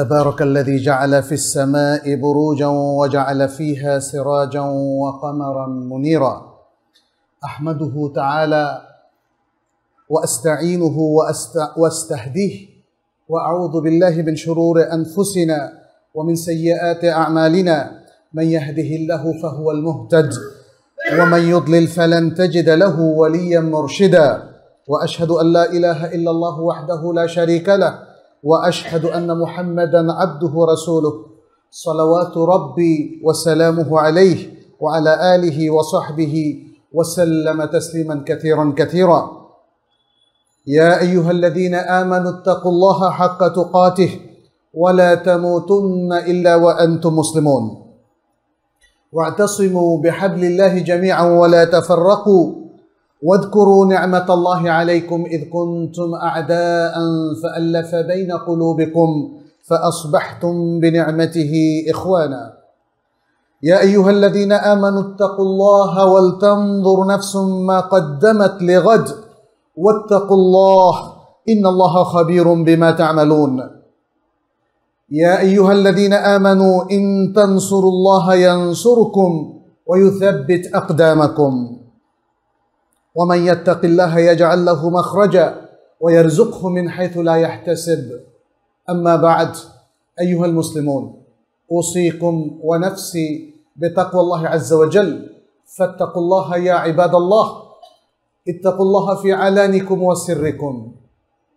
تبارك الذي جعل في السماء بروجا وجعل فيها سراجا وقمرا منيرا احمده تعالى واستعينه وأست... واستهديه واعوذ بالله من شرور انفسنا ومن سيئات اعمالنا من يهده الله فهو المهتد ومن يضلل فلن تجد له وليا مرشدا واشهد ان لا اله الا الله وحده لا شريك له واشهد ان محمدا عبده ورسوله صلوات ربي وسلامه عليه وعلى اله وصحبه وسلم تسليما كثيرا كثيرا يا ايها الذين امنوا اتقوا الله حق تقاته ولا تموتن الا وانتم مسلمون واعتصموا بحبل الله جميعا ولا تفرقوا واذكروا نعمه الله عليكم اذ كنتم اعداء فالف بين قلوبكم فاصبحتم بنعمته اخوانا يا ايها الذين امنوا اتقوا الله ولتنظر نفس ما قدمت لغد واتقوا الله ان الله خبير بما تعملون يا ايها الذين امنوا ان تنصروا الله ينصركم ويثبت اقدامكم ومن يتق الله يجعل له مخرجا ويرزقه من حيث لا يحتسب اما بعد ايها المسلمون اوصيكم ونفسي بتقوى الله عز وجل فاتقوا الله يا عباد الله اتقوا الله في علانكم وسركم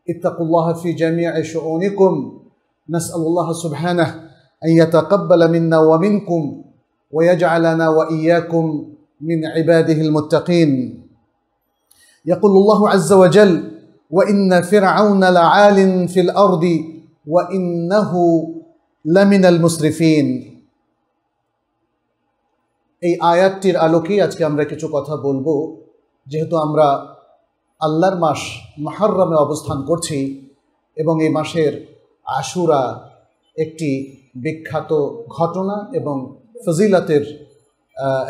اتقوا الله في جميع شؤونكم نسال الله سبحانه ان يتقبل منا ومنكم ويجعلنا واياكم من عباده المتقين يقول الله عز وجل وإن فرعون لعال في الأرض وإنه لمن المسرفين এই আয়াতটির আলোকেই আজকে আমরা কিছু কথা বলবো যেহেতু আমরা আল্লাহর মাস মাহরমে অবস্থান করছি এবং এই মাসের আশুরা একটি বিখ্যাত ঘটনা এবং ফজিলাতের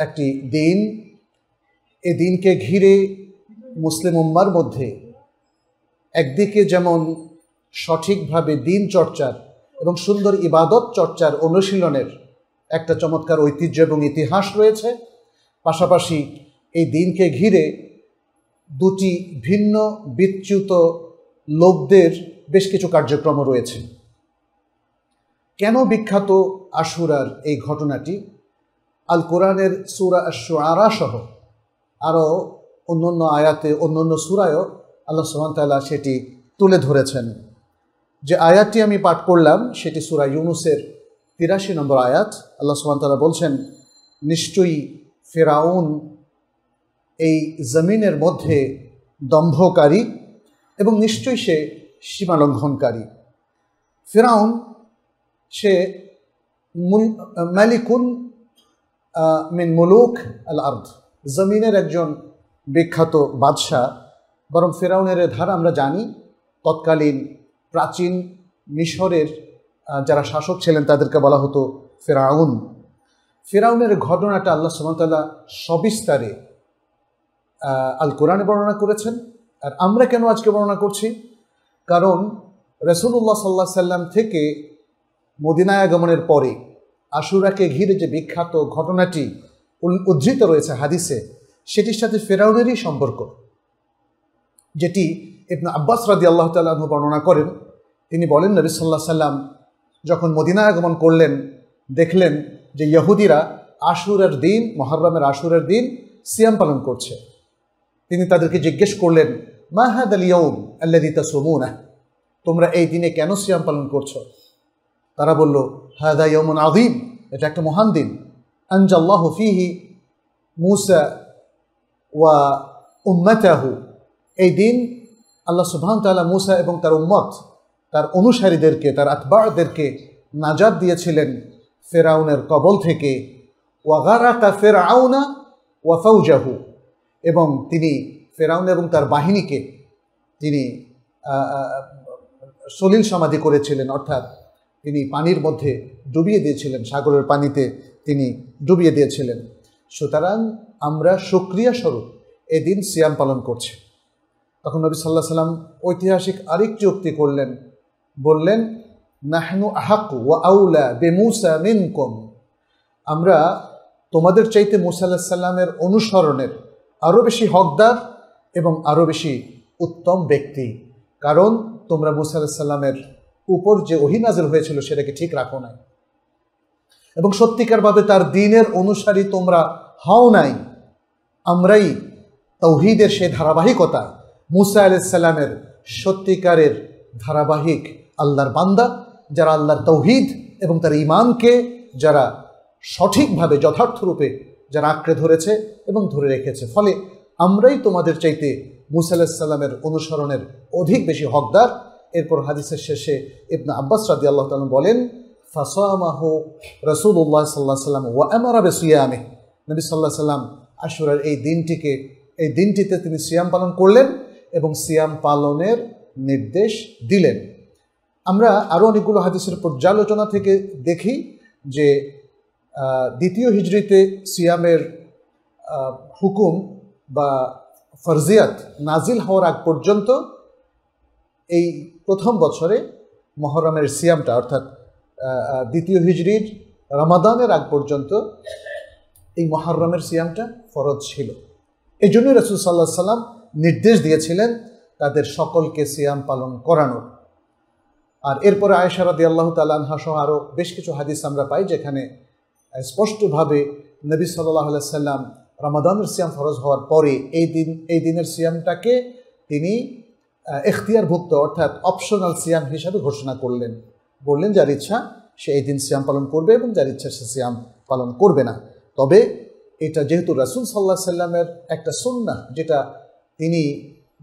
একটি দিন এ দিনকে ঘিরে মুসলিম উম্মার মধ্যে একদিকে যেমন সঠিকভাবে দিন চর্চার এবং সুন্দর ইবাদত চর্চার অনুশীলনের একটা চমৎকার ঐতিহ্য এবং ইতিহাস রয়েছে পাশাপাশি এই দিনকে ঘিরে দুটি ভিন্ন বিচ্যুত লোকদের বেশ কিছু কার্যক্রম রয়েছে কেন বিখ্যাত আশুরার এই ঘটনাটি আল কোরআনের সুরা সহ আরও অন্য অন্য আয়াতে অন্য অন্য সুরায়ও আল্লাহ সুবাহতাল্লাহ সেটি তুলে ধরেছেন যে আয়াতটি আমি পাঠ করলাম সেটি সুরা ইউনুসের তিরাশি নম্বর আয়াত আল্লাহ সুবাহতাল্লাহ বলছেন নিশ্চয়ই ফেরাউন এই জমিনের মধ্যে দম্ভকারী এবং নিশ্চয়ই সে সীমালঙ্ঘনকারী ফেরাউন সে মালিকুন মিন মুলুক আল আর্ধ জমিনের একজন বিখ্যাত বাদশাহ বরং ফেরাউনের ধারা আমরা জানি তৎকালীন প্রাচীন মিশরের যারা শাসক ছিলেন তাদেরকে বলা হতো ফেরাউন ফেরাউনের ঘটনাটা আল্লাহ সুমতাল্লাহ সবিস্তারে আল কোরআনে বর্ণনা করেছেন আর আমরা কেন আজকে বর্ণনা করছি কারণ রসুল্লাহ সাল্লাহ সাল্লাম থেকে মদিনায় আগমনের পরে আশুরাকে ঘিরে যে বিখ্যাত ঘটনাটি উদ্ধৃত রয়েছে হাদিসে সেটির সাথে ফেরাউনেরই সম্পর্ক যেটি ইবনু আব্বাস রাদি আল্লাহ তাল্লাহ বর্ণনা করেন তিনি বলেন নবী সাল্লাহ সাল্লাম যখন মদিনা আগমন করলেন দেখলেন যে ইহুদিরা আশুরের দিন মহারমের আশুরের দিন সিয়াম পালন করছে তিনি তাদেরকে জিজ্ঞেস করলেন মাহাদ আলিয়ম আল্লাদিতা সোমুনা তোমরা এই দিনে কেন সিয়াম পালন করছো তারা বলল হাদা ইয়মন আদিম এটা একটা মহান দিন আনজাল্লাহ ফিহি মুসা ওয়া উম্মাতাহু এই দিন আল্লাহ সুবহান তাল্লাহ মুসা এবং তার উম্মত তার অনুসারীদেরকে তার আতবারদেরকে নাজাদ দিয়েছিলেন ফেরাউনের কবল থেকে ওয়াগারাকা ফেরাউনা ফৌজাহু এবং তিনি ফেরাউন এবং তার বাহিনীকে তিনি সলিল সমাধি করেছিলেন অর্থাৎ তিনি পানির মধ্যে ডুবিয়ে দিয়েছিলেন সাগরের পানিতে তিনি ডুবিয়ে দিয়েছিলেন সুতরাং আমরা সক্রিয়া স্বরূপ এদিন সিয়াম পালন করছি তখন নবী সাল্লাহ সাল্লাম ঐতিহাসিক আরেকটি উক্তি করলেন বললেন নাহনু আহাকু ও আউলা বেমুসা মিনকম আমরা তোমাদের চাইতে মুসা আল্লাহ সাল্লামের অনুসরণের আরও বেশি হকদার এবং আরও বেশি উত্তম ব্যক্তি কারণ তোমরা মুসা আল্লাহ সাল্লামের উপর যে অহিনাজর হয়েছিল সেটাকে ঠিক রাখো নাই এবং সত্যিকারভাবে তার দিনের অনুসারী তোমরা হও নাই আমরাই তৌহিদের সেই ধারাবাহিকতা মুসা আলাইসাল্লামের সত্যিকারের ধারাবাহিক আল্লাহর বান্দা যারা আল্লাহর তৌহিদ এবং তার ইমানকে যারা সঠিকভাবে যথার্থরূপে যারা আঁকড়ে ধরেছে এবং ধরে রেখেছে ফলে আমরাই তোমাদের চাইতে মুসা আলাহিসাল্লামের অনুসরণের অধিক বেশি হকদার এরপর হাদিসের শেষে ইবনা আব্বাস রাদি আল্লাহ তালন বলেন ফাসামাহু রসুল্লাহ সাল্লাহ সাল্লাম ওয়া আমারা বেসুয়ামে নবী সাল্লাহ সাল্লাম আশুরার এই দিনটিকে এই দিনটিতে তিনি সিয়াম পালন করলেন এবং সিয়াম পালনের নির্দেশ দিলেন আমরা আরও অনেকগুলো হাদিসের পর্যালোচনা থেকে দেখি যে দ্বিতীয় হিজড়িতে সিয়ামের হুকুম বা ফরজিয়াত নাজিল হওয়ার আগ পর্যন্ত এই প্রথম বছরে মহরমের সিয়ামটা অর্থাৎ দ্বিতীয় হিজড়ির রামাদানের আগ পর্যন্ত এই মহারমের সিয়ামটা ফরজ ছিল এই জন্যই রসুল সাল্লাহ সাল্লাম নির্দেশ দিয়েছিলেন তাদের সকলকে সিয়াম পালন করানোর আর এরপরে আয়সারাদি আল্লাহ তালানহা সহ আরও বেশ কিছু হাদিস আমরা পাই যেখানে স্পষ্টভাবে নবী সাল্লাহ সাল্লাম রামাদানের সিয়াম ফরজ হওয়ার পরে এই দিন এই দিনের সিয়ামটাকে তিনি এখতিয়ারভুক্ত অর্থাৎ অপশনাল সিয়াম হিসাবে ঘোষণা করলেন বললেন যার ইচ্ছা সে এই দিন সিয়াম পালন করবে এবং যার ইচ্ছা সে সিয়াম পালন করবে না তবে এটা যেহেতু রাসুল সাল্লাহ সাল্লামের একটা সন্না যেটা তিনি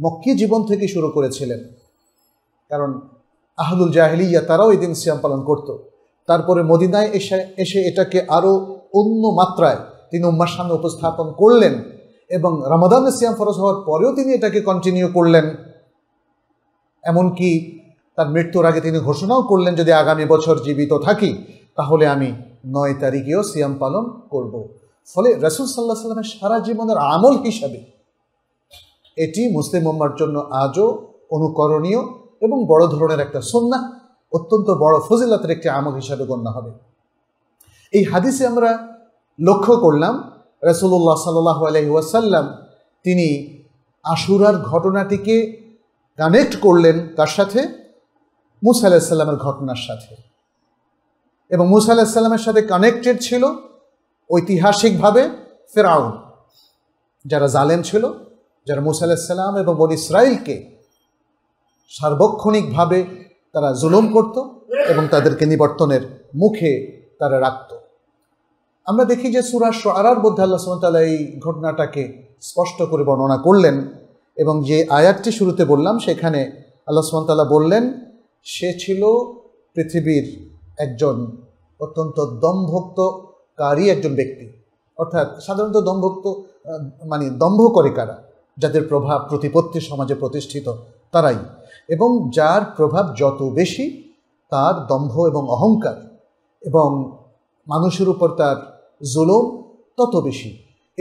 মক্কি জীবন থেকে শুরু করেছিলেন কারণ আহলুল জাহেলিয়া তারাও এই দিন সিয়াম পালন করত তারপরে মদিনায় এসে এসে এটাকে আরও অন্য মাত্রায় তিনি উম্মার সামনে উপস্থাপন করলেন এবং রমাদানের সিয়াম ফরজ হওয়ার পরেও তিনি এটাকে কন্টিনিউ করলেন এমনকি তার মৃত্যুর আগে তিনি ঘোষণাও করলেন যদি আগামী বছর জীবিত থাকি তাহলে আমি নয় তারিখেও সিয়াম পালন করব। ফলে রসুল সাল্লাহ সাল্লামের সারা জীবনের আমল হিসাবে এটি মুসলিম মোম্মার জন্য আজও অনুকরণীয় এবং বড় ধরনের একটা সন্ন্যাস অত্যন্ত বড় ফজিলাতের একটি আমল হিসাবে গণ্য হবে এই হাদিসে আমরা লক্ষ্য করলাম রসুল্লাহ সাল্লাহ আলহিহাসাল্লাম তিনি আশুরার ঘটনাটিকে কানেক্ট করলেন তার সাথে মুসা আলাহিসাল্লামের ঘটনার সাথে এবং মুসা আলাহিসাল্লামের সাথে কানেক্টেড ছিল ঐতিহাসিকভাবে ফেরাউন যারা জালেম ছিল যারা মুসা আলাহিসাল্লাম এবং বন ইসরায়েলকে সার্বক্ষণিকভাবে তারা জুলুম করত এবং তাদেরকে নিবর্তনের মুখে তারা রাখত আমরা দেখি যে সুরা আরার মধ্যে আল্লাহ তালা এই ঘটনাটাকে স্পষ্ট করে বর্ণনা করলেন এবং যে আয়াতটি শুরুতে বললাম সেখানে আল্লাহ তালা বললেন সে ছিল পৃথিবীর একজন অত্যন্ত দম্ভক্তকারী একজন ব্যক্তি অর্থাৎ সাধারণত দম্ভক্ত মানে দম্ভ করে কারা যাদের প্রভাব প্রতিপত্তি সমাজে প্রতিষ্ঠিত তারাই এবং যার প্রভাব যত বেশি তার দম্ভ এবং অহংকার এবং মানুষের উপর তার জুলুম তত বেশি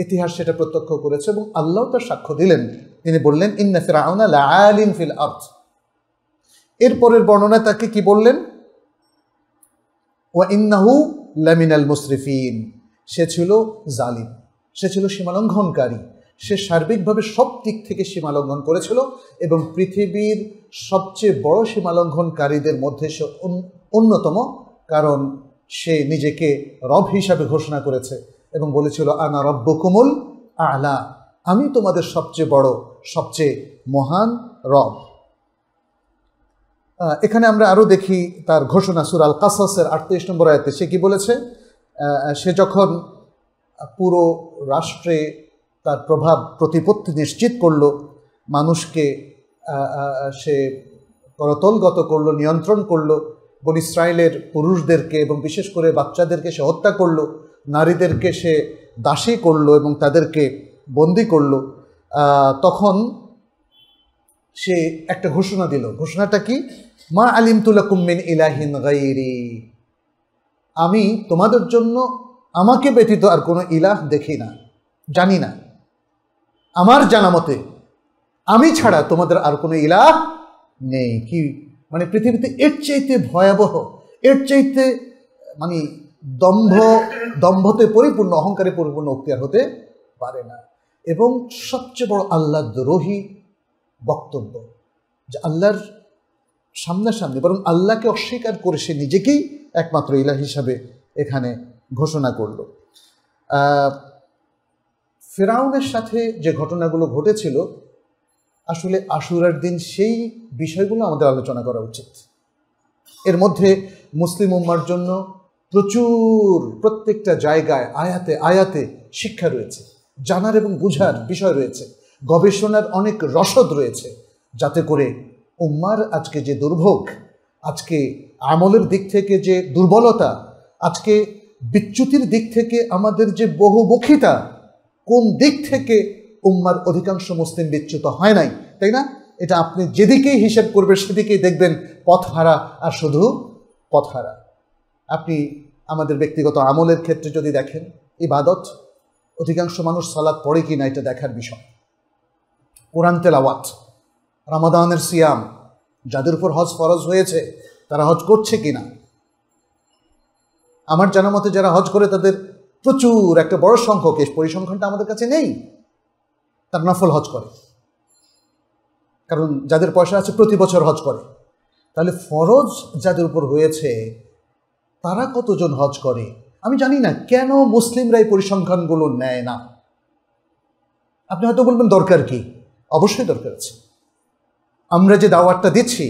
ইতিহাস সেটা প্রত্যক্ষ করেছে এবং আল্লাহ তার সাক্ষ্য দিলেন তিনি বললেন ইন্না ফিরাউনা লা আলিন ফিল আর্থ এরপরের বর্ণনা তাকে কি বললেন ও ইন্নাহু লামিনাল মুসরিফিন সে ছিল জালিম সে ছিল সীমালঙ্ঘনকারী সে সার্বিকভাবে সব দিক থেকে সীমালঙ্ঘন করেছিল এবং পৃথিবীর সবচেয়ে বড় সীমালঙ্ঘনকারীদের মধ্যে সে অন্যতম কারণ সে নিজেকে রব হিসাবে ঘোষণা করেছে এবং বলেছিল আনা রব্য কুমল আলা আমি তোমাদের সবচেয়ে বড় সবচেয়ে মহান রব এখানে আমরা আরও দেখি তার ঘোষণা সুরাল কাসাসের আটত্রিশ নম্বর আয়তে সে কি বলেছে সে যখন পুরো রাষ্ট্রে তার প্রভাব প্রতিপত্তি নিশ্চিত করল মানুষকে সে করতলগত করলো নিয়ন্ত্রণ করলো বন ইসরায়েলের পুরুষদেরকে এবং বিশেষ করে বাচ্চাদেরকে সে হত্যা করল নারীদেরকে সে দাসী করলো এবং তাদেরকে বন্দি করলো তখন সে একটা ঘোষণা দিল ঘোষণাটা কি মা আলিম তুলাকুম্মিন ইলাহিন গাইরি আমি তোমাদের জন্য আমাকে ব্যতীত আর কোনো ইলাহ দেখি না জানি না আমার জানা মতে আমি ছাড়া তোমাদের আর কোনো ইলাহ নেই কি মানে পৃথিবীতে এর চাইতে ভয়াবহ এর চাইতে মানে দম্ভ দম্ভতে পরিপূর্ণ অহংকারে পরিপূর্ণ অক্তিয়ার হতে পারে না এবং সবচেয়ে বড় আল্লাহ দ্রোহী বক্তব্য যে আল্লাহর সামনাসামনি বরং আল্লাহকে অস্বীকার করে সে নিজেকেই একমাত্র ইলা হিসাবে এখানে ঘোষণা করল ফেরাউনের সাথে যে ঘটনাগুলো ঘটেছিল আসলে আশুরার দিন সেই বিষয়গুলো আমাদের আলোচনা করা উচিত এর মধ্যে মুসলিম উম্মার জন্য প্রচুর প্রত্যেকটা জায়গায় আয়াতে আয়াতে শিক্ষা রয়েছে জানার এবং বুঝার বিষয় রয়েছে গবেষণার অনেক রসদ রয়েছে যাতে করে উম্মার আজকে যে দুর্ভোগ আজকে আমলের দিক থেকে যে দুর্বলতা আজকে বিচ্যুতির দিক থেকে আমাদের যে বহুমুখিতা কোন দিক থেকে উম্মার অধিকাংশ মুসলিম বিচ্যুত হয় নাই তাই না এটা আপনি যেদিকেই হিসেব করবেন সেদিকেই দেখবেন পথ হারা আর শুধু পথহারা আপনি আমাদের ব্যক্তিগত আমলের ক্ষেত্রে যদি দেখেন ইবাদত অধিকাংশ মানুষ সালাদ পড়ে কি না এটা দেখার বিষয় কোরআন তেলাওয়াত রামাদানের সিয়াম যাদের উপর হজ ফরজ হয়েছে তারা হজ করছে কিনা আমার জানা মতে যারা হজ করে তাদের প্রচুর একটা বড় সংখ্যক এই পরিসংখ্যানটা আমাদের কাছে নেই তার নফল হজ করে কারণ যাদের পয়সা আছে প্রতি বছর হজ করে তাহলে ফরজ যাদের উপর হয়েছে তারা কতজন হজ করে আমি জানি না কেন মুসলিমরা এই পরিসংখ্যানগুলো নেয় না আপনি হয়তো বলবেন দরকার কি অবশ্যই দরকার আছে আমরা যে দাওয়াতটা দিচ্ছি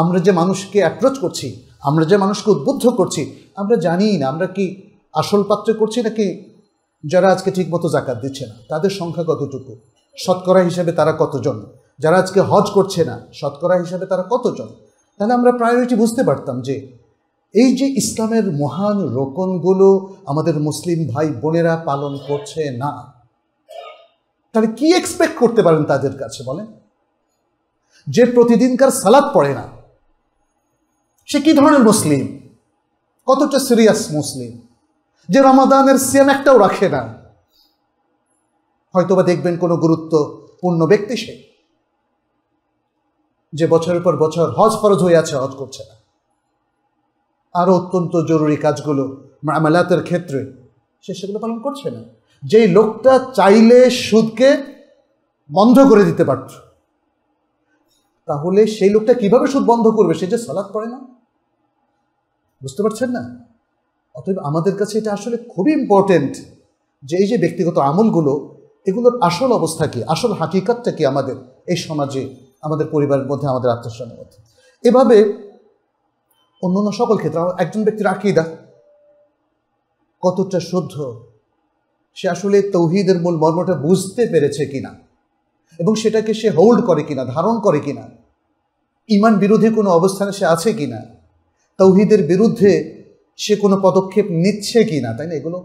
আমরা যে মানুষকে অ্যাপ্রোচ করছি আমরা যে মানুষকে উদ্বুদ্ধ করছি আমরা জানি না আমরা কি আসল পাত্র করছি নাকি যারা আজকে ঠিকমতো জাকাত দিচ্ছে না তাদের সংখ্যা কতটুকু শতকরা হিসাবে তারা কতজন যারা আজকে হজ করছে না শতকরা হিসাবে তারা কতজন তাহলে আমরা প্রায়োরিটি বুঝতে পারতাম যে এই যে ইসলামের মহান রোকনগুলো আমাদের মুসলিম ভাই বোনেরা পালন করছে না তাহলে কি এক্সপেক্ট করতে পারেন তাদের কাছে বলেন যে প্রতিদিনকার সালাদ পড়ে না সে কি ধরনের মুসলিম কতটা সিরিয়াস মুসলিম যে রমাদানের সিয়াম একটাও রাখে না হয়তোবা দেখবেন কোনো গুরুত্বপূর্ণ ব্যক্তি সে যে বছরের পর বছর হজ ফরজ হয়ে আছে হজ করছে না আরও অত্যন্ত জরুরি কাজগুলো মামালাতের ক্ষেত্রে সে সেগুলো পালন করছে না যেই লোকটা চাইলে সুদকে বন্ধ করে দিতে পারত তাহলে সেই লোকটা কিভাবে সুদ বন্ধ করবে সে যে সালাদ পড়ে না বুঝতে পারছেন না অতএব আমাদের কাছে এটা আসলে খুবই ইম্পর্টেন্ট যে এই যে ব্যক্তিগত আমলগুলো এগুলোর আসল অবস্থা কি আসল হাকিকতটা কি আমাদের এই সমাজে আমাদের পরিবারের মধ্যে আমাদের আত্মীয়স্বজনের মধ্যে এভাবে অন্যান্য সকল ক্ষেত্রে একজন ব্যক্তির আকিদা কতটা শুদ্ধ সে আসলে তৌহিদের মূল মর্মটা বুঝতে পেরেছে কিনা এবং সেটাকে সে হোল্ড করে কিনা ধারণ করে কিনা ইমান বিরোধী কোনো অবস্থানে সে আছে কিনা তৌহিদের বিরুদ্ধে সে কোনো পদক্ষেপ নিচ্ছে কি না তাই না এগুলো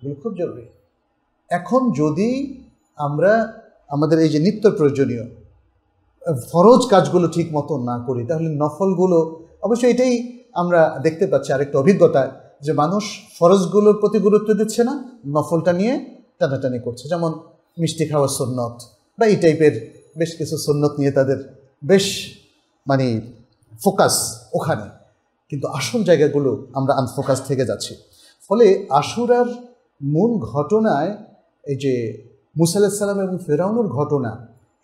এগুলো খুব জরুরি এখন যদি আমরা আমাদের এই যে নিত্য প্রয়োজনীয় ফরজ কাজগুলো ঠিক মতো না করি তাহলে নফলগুলো অবশ্যই এটাই আমরা দেখতে পাচ্ছি আরেকটা অভিজ্ঞতা যে মানুষ ফরজগুলোর প্রতি গুরুত্ব দিচ্ছে না নফলটা নিয়ে টানাটানি করছে যেমন মিষ্টি খাওয়া সন্নত বা এই টাইপের বেশ কিছু সন্ন্যত নিয়ে তাদের বেশ মানে ফোকাস ওখানে কিন্তু আসল জায়গাগুলো আমরা আনফোকাস থেকে যাচ্ছি ফলে আশুরার মূল ঘটনায় এই যে মুসাল্লাহ এবং ফেরাউনের ঘটনা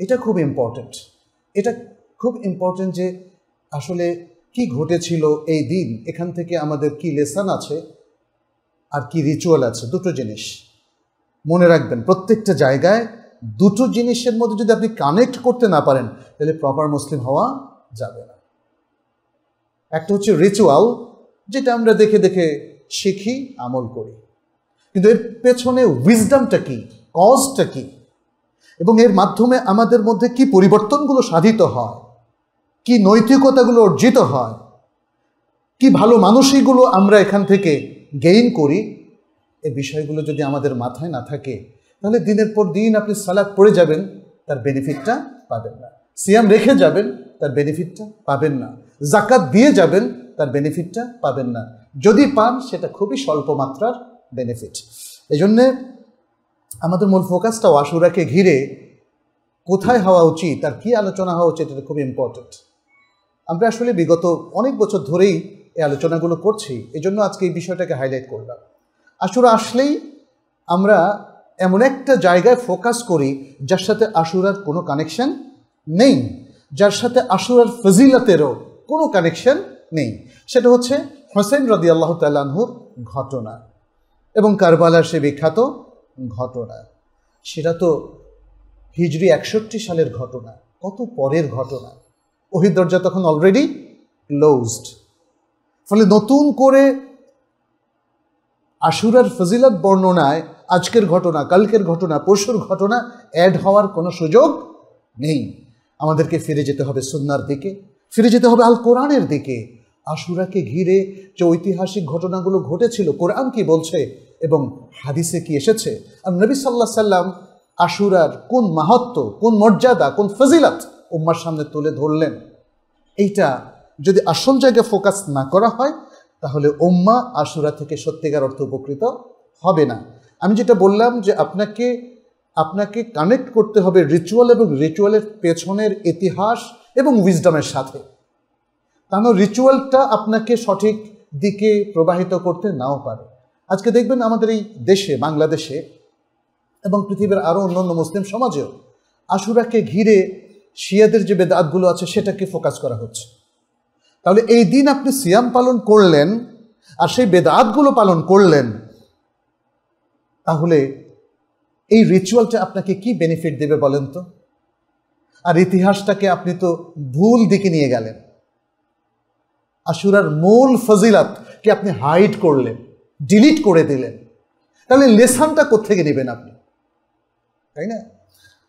এটা খুব ইম্পর্ট্যান্ট এটা খুব ইম্পর্ট্যান্ট যে আসলে কি ঘটেছিল এই দিন এখান থেকে আমাদের কি লেসান আছে আর কি রিচুয়াল আছে দুটো জিনিস মনে রাখবেন প্রত্যেকটা জায়গায় দুটো জিনিসের মধ্যে যদি আপনি কানেক্ট করতে না পারেন তাহলে প্রপার মুসলিম হওয়া যাবে না একটা হচ্ছে রিচুয়াল যেটা আমরা দেখে দেখে শিখি আমল করি কিন্তু এর পেছনে উইজডামটা কি কজটা কি এবং এর মাধ্যমে আমাদের মধ্যে কি পরিবর্তনগুলো সাধিত হয় কি নৈতিকতাগুলো অর্জিত হয় কি ভালো মানুষইগুলো আমরা এখান থেকে গেইন করি এ বিষয়গুলো যদি আমাদের মাথায় না থাকে তাহলে দিনের পর দিন আপনি সালাদ পড়ে যাবেন তার বেনিফিটটা পাবেন না সিয়াম রেখে যাবেন তার বেনিফিটটা পাবেন না জাকাত দিয়ে যাবেন তার বেনিফিটটা পাবেন না যদি পান সেটা খুবই স্বল্প মাত্রার বেনিফিট এই জন্যে আমাদের মূল ফোকাসটা আশুরাকে ঘিরে কোথায় হওয়া উচিত আর কী আলোচনা হওয়া উচিত এটা খুব ইম্পর্ট্যান্ট আমরা আসলে বিগত অনেক বছর ধরেই এই আলোচনাগুলো করছি এজন্য আজকে এই বিষয়টাকে হাইলাইট করলাম আশুরা আসলেই আমরা এমন একটা জায়গায় ফোকাস করি যার সাথে আশুরার কোনো কানেকশন নেই যার সাথে আশুরার ফজিলাতেরও কোনো কানেকশন নেই সেটা হচ্ছে হোসেন রদি আল্লাহ তাল্লাহুর ঘটনা এবং কারবালার সে বিখ্যাত ঘটনা সেটা তো হিজড়ি একষট্টি সালের ঘটনা কত পরের ঘটনা ওহি দরজা তখন অলরেডি ক্লোজড ফলে নতুন করে আশুরার ফজিলত বর্ণনায় আজকের ঘটনা কালকের ঘটনা পরশুর ঘটনা অ্যাড হওয়ার কোনো সুযোগ নেই আমাদেরকে ফিরে যেতে হবে সুন্নার দিকে ফিরে যেতে হবে আল কোরআনের দিকে আশুরাকে ঘিরে যে ঐতিহাসিক ঘটনাগুলো ঘটেছিল কোরআন কি বলছে এবং হাদিসে কি এসেছে আর নবী সাল্লাহ সাল্লাম আশুরার কোন মাহাত্ম কোন মর্যাদা কোন ফজিলাত উম্মার সামনে তুলে ধরলেন এইটা যদি আসল জায়গায় ফোকাস না করা হয় তাহলে উম্মা আশুরা থেকে সত্যিকার অর্থ উপকৃত হবে না আমি যেটা বললাম যে আপনাকে আপনাকে কানেক্ট করতে হবে রিচুয়াল এবং রিচুয়ালের পেছনের ইতিহাস এবং উইজডমের সাথে তা রিচুয়ালটা আপনাকে সঠিক দিকে প্রবাহিত করতে নাও পারে আজকে দেখবেন আমাদের এই দেশে বাংলাদেশে এবং পৃথিবীর আরও অন্যান্য মুসলিম সমাজেও আশুরাকে ঘিরে শিয়াদের যে বেদাতগুলো আছে সেটাকে ফোকাস করা হচ্ছে তাহলে এই দিন আপনি সিয়াম পালন করলেন আর সেই বেদাতগুলো পালন করলেন তাহলে এই রিচুয়ালটা আপনাকে কি বেনিফিট দেবে বলেন তো আর ইতিহাসটাকে আপনি তো ভুল দিকে নিয়ে গেলেন আশুরার মূল ফজিলাত কি আপনি হাইড করলেন ডিলিট করে দিলেন তাহলে লেসানটা কোথেকে নেবেন আপনি তাই না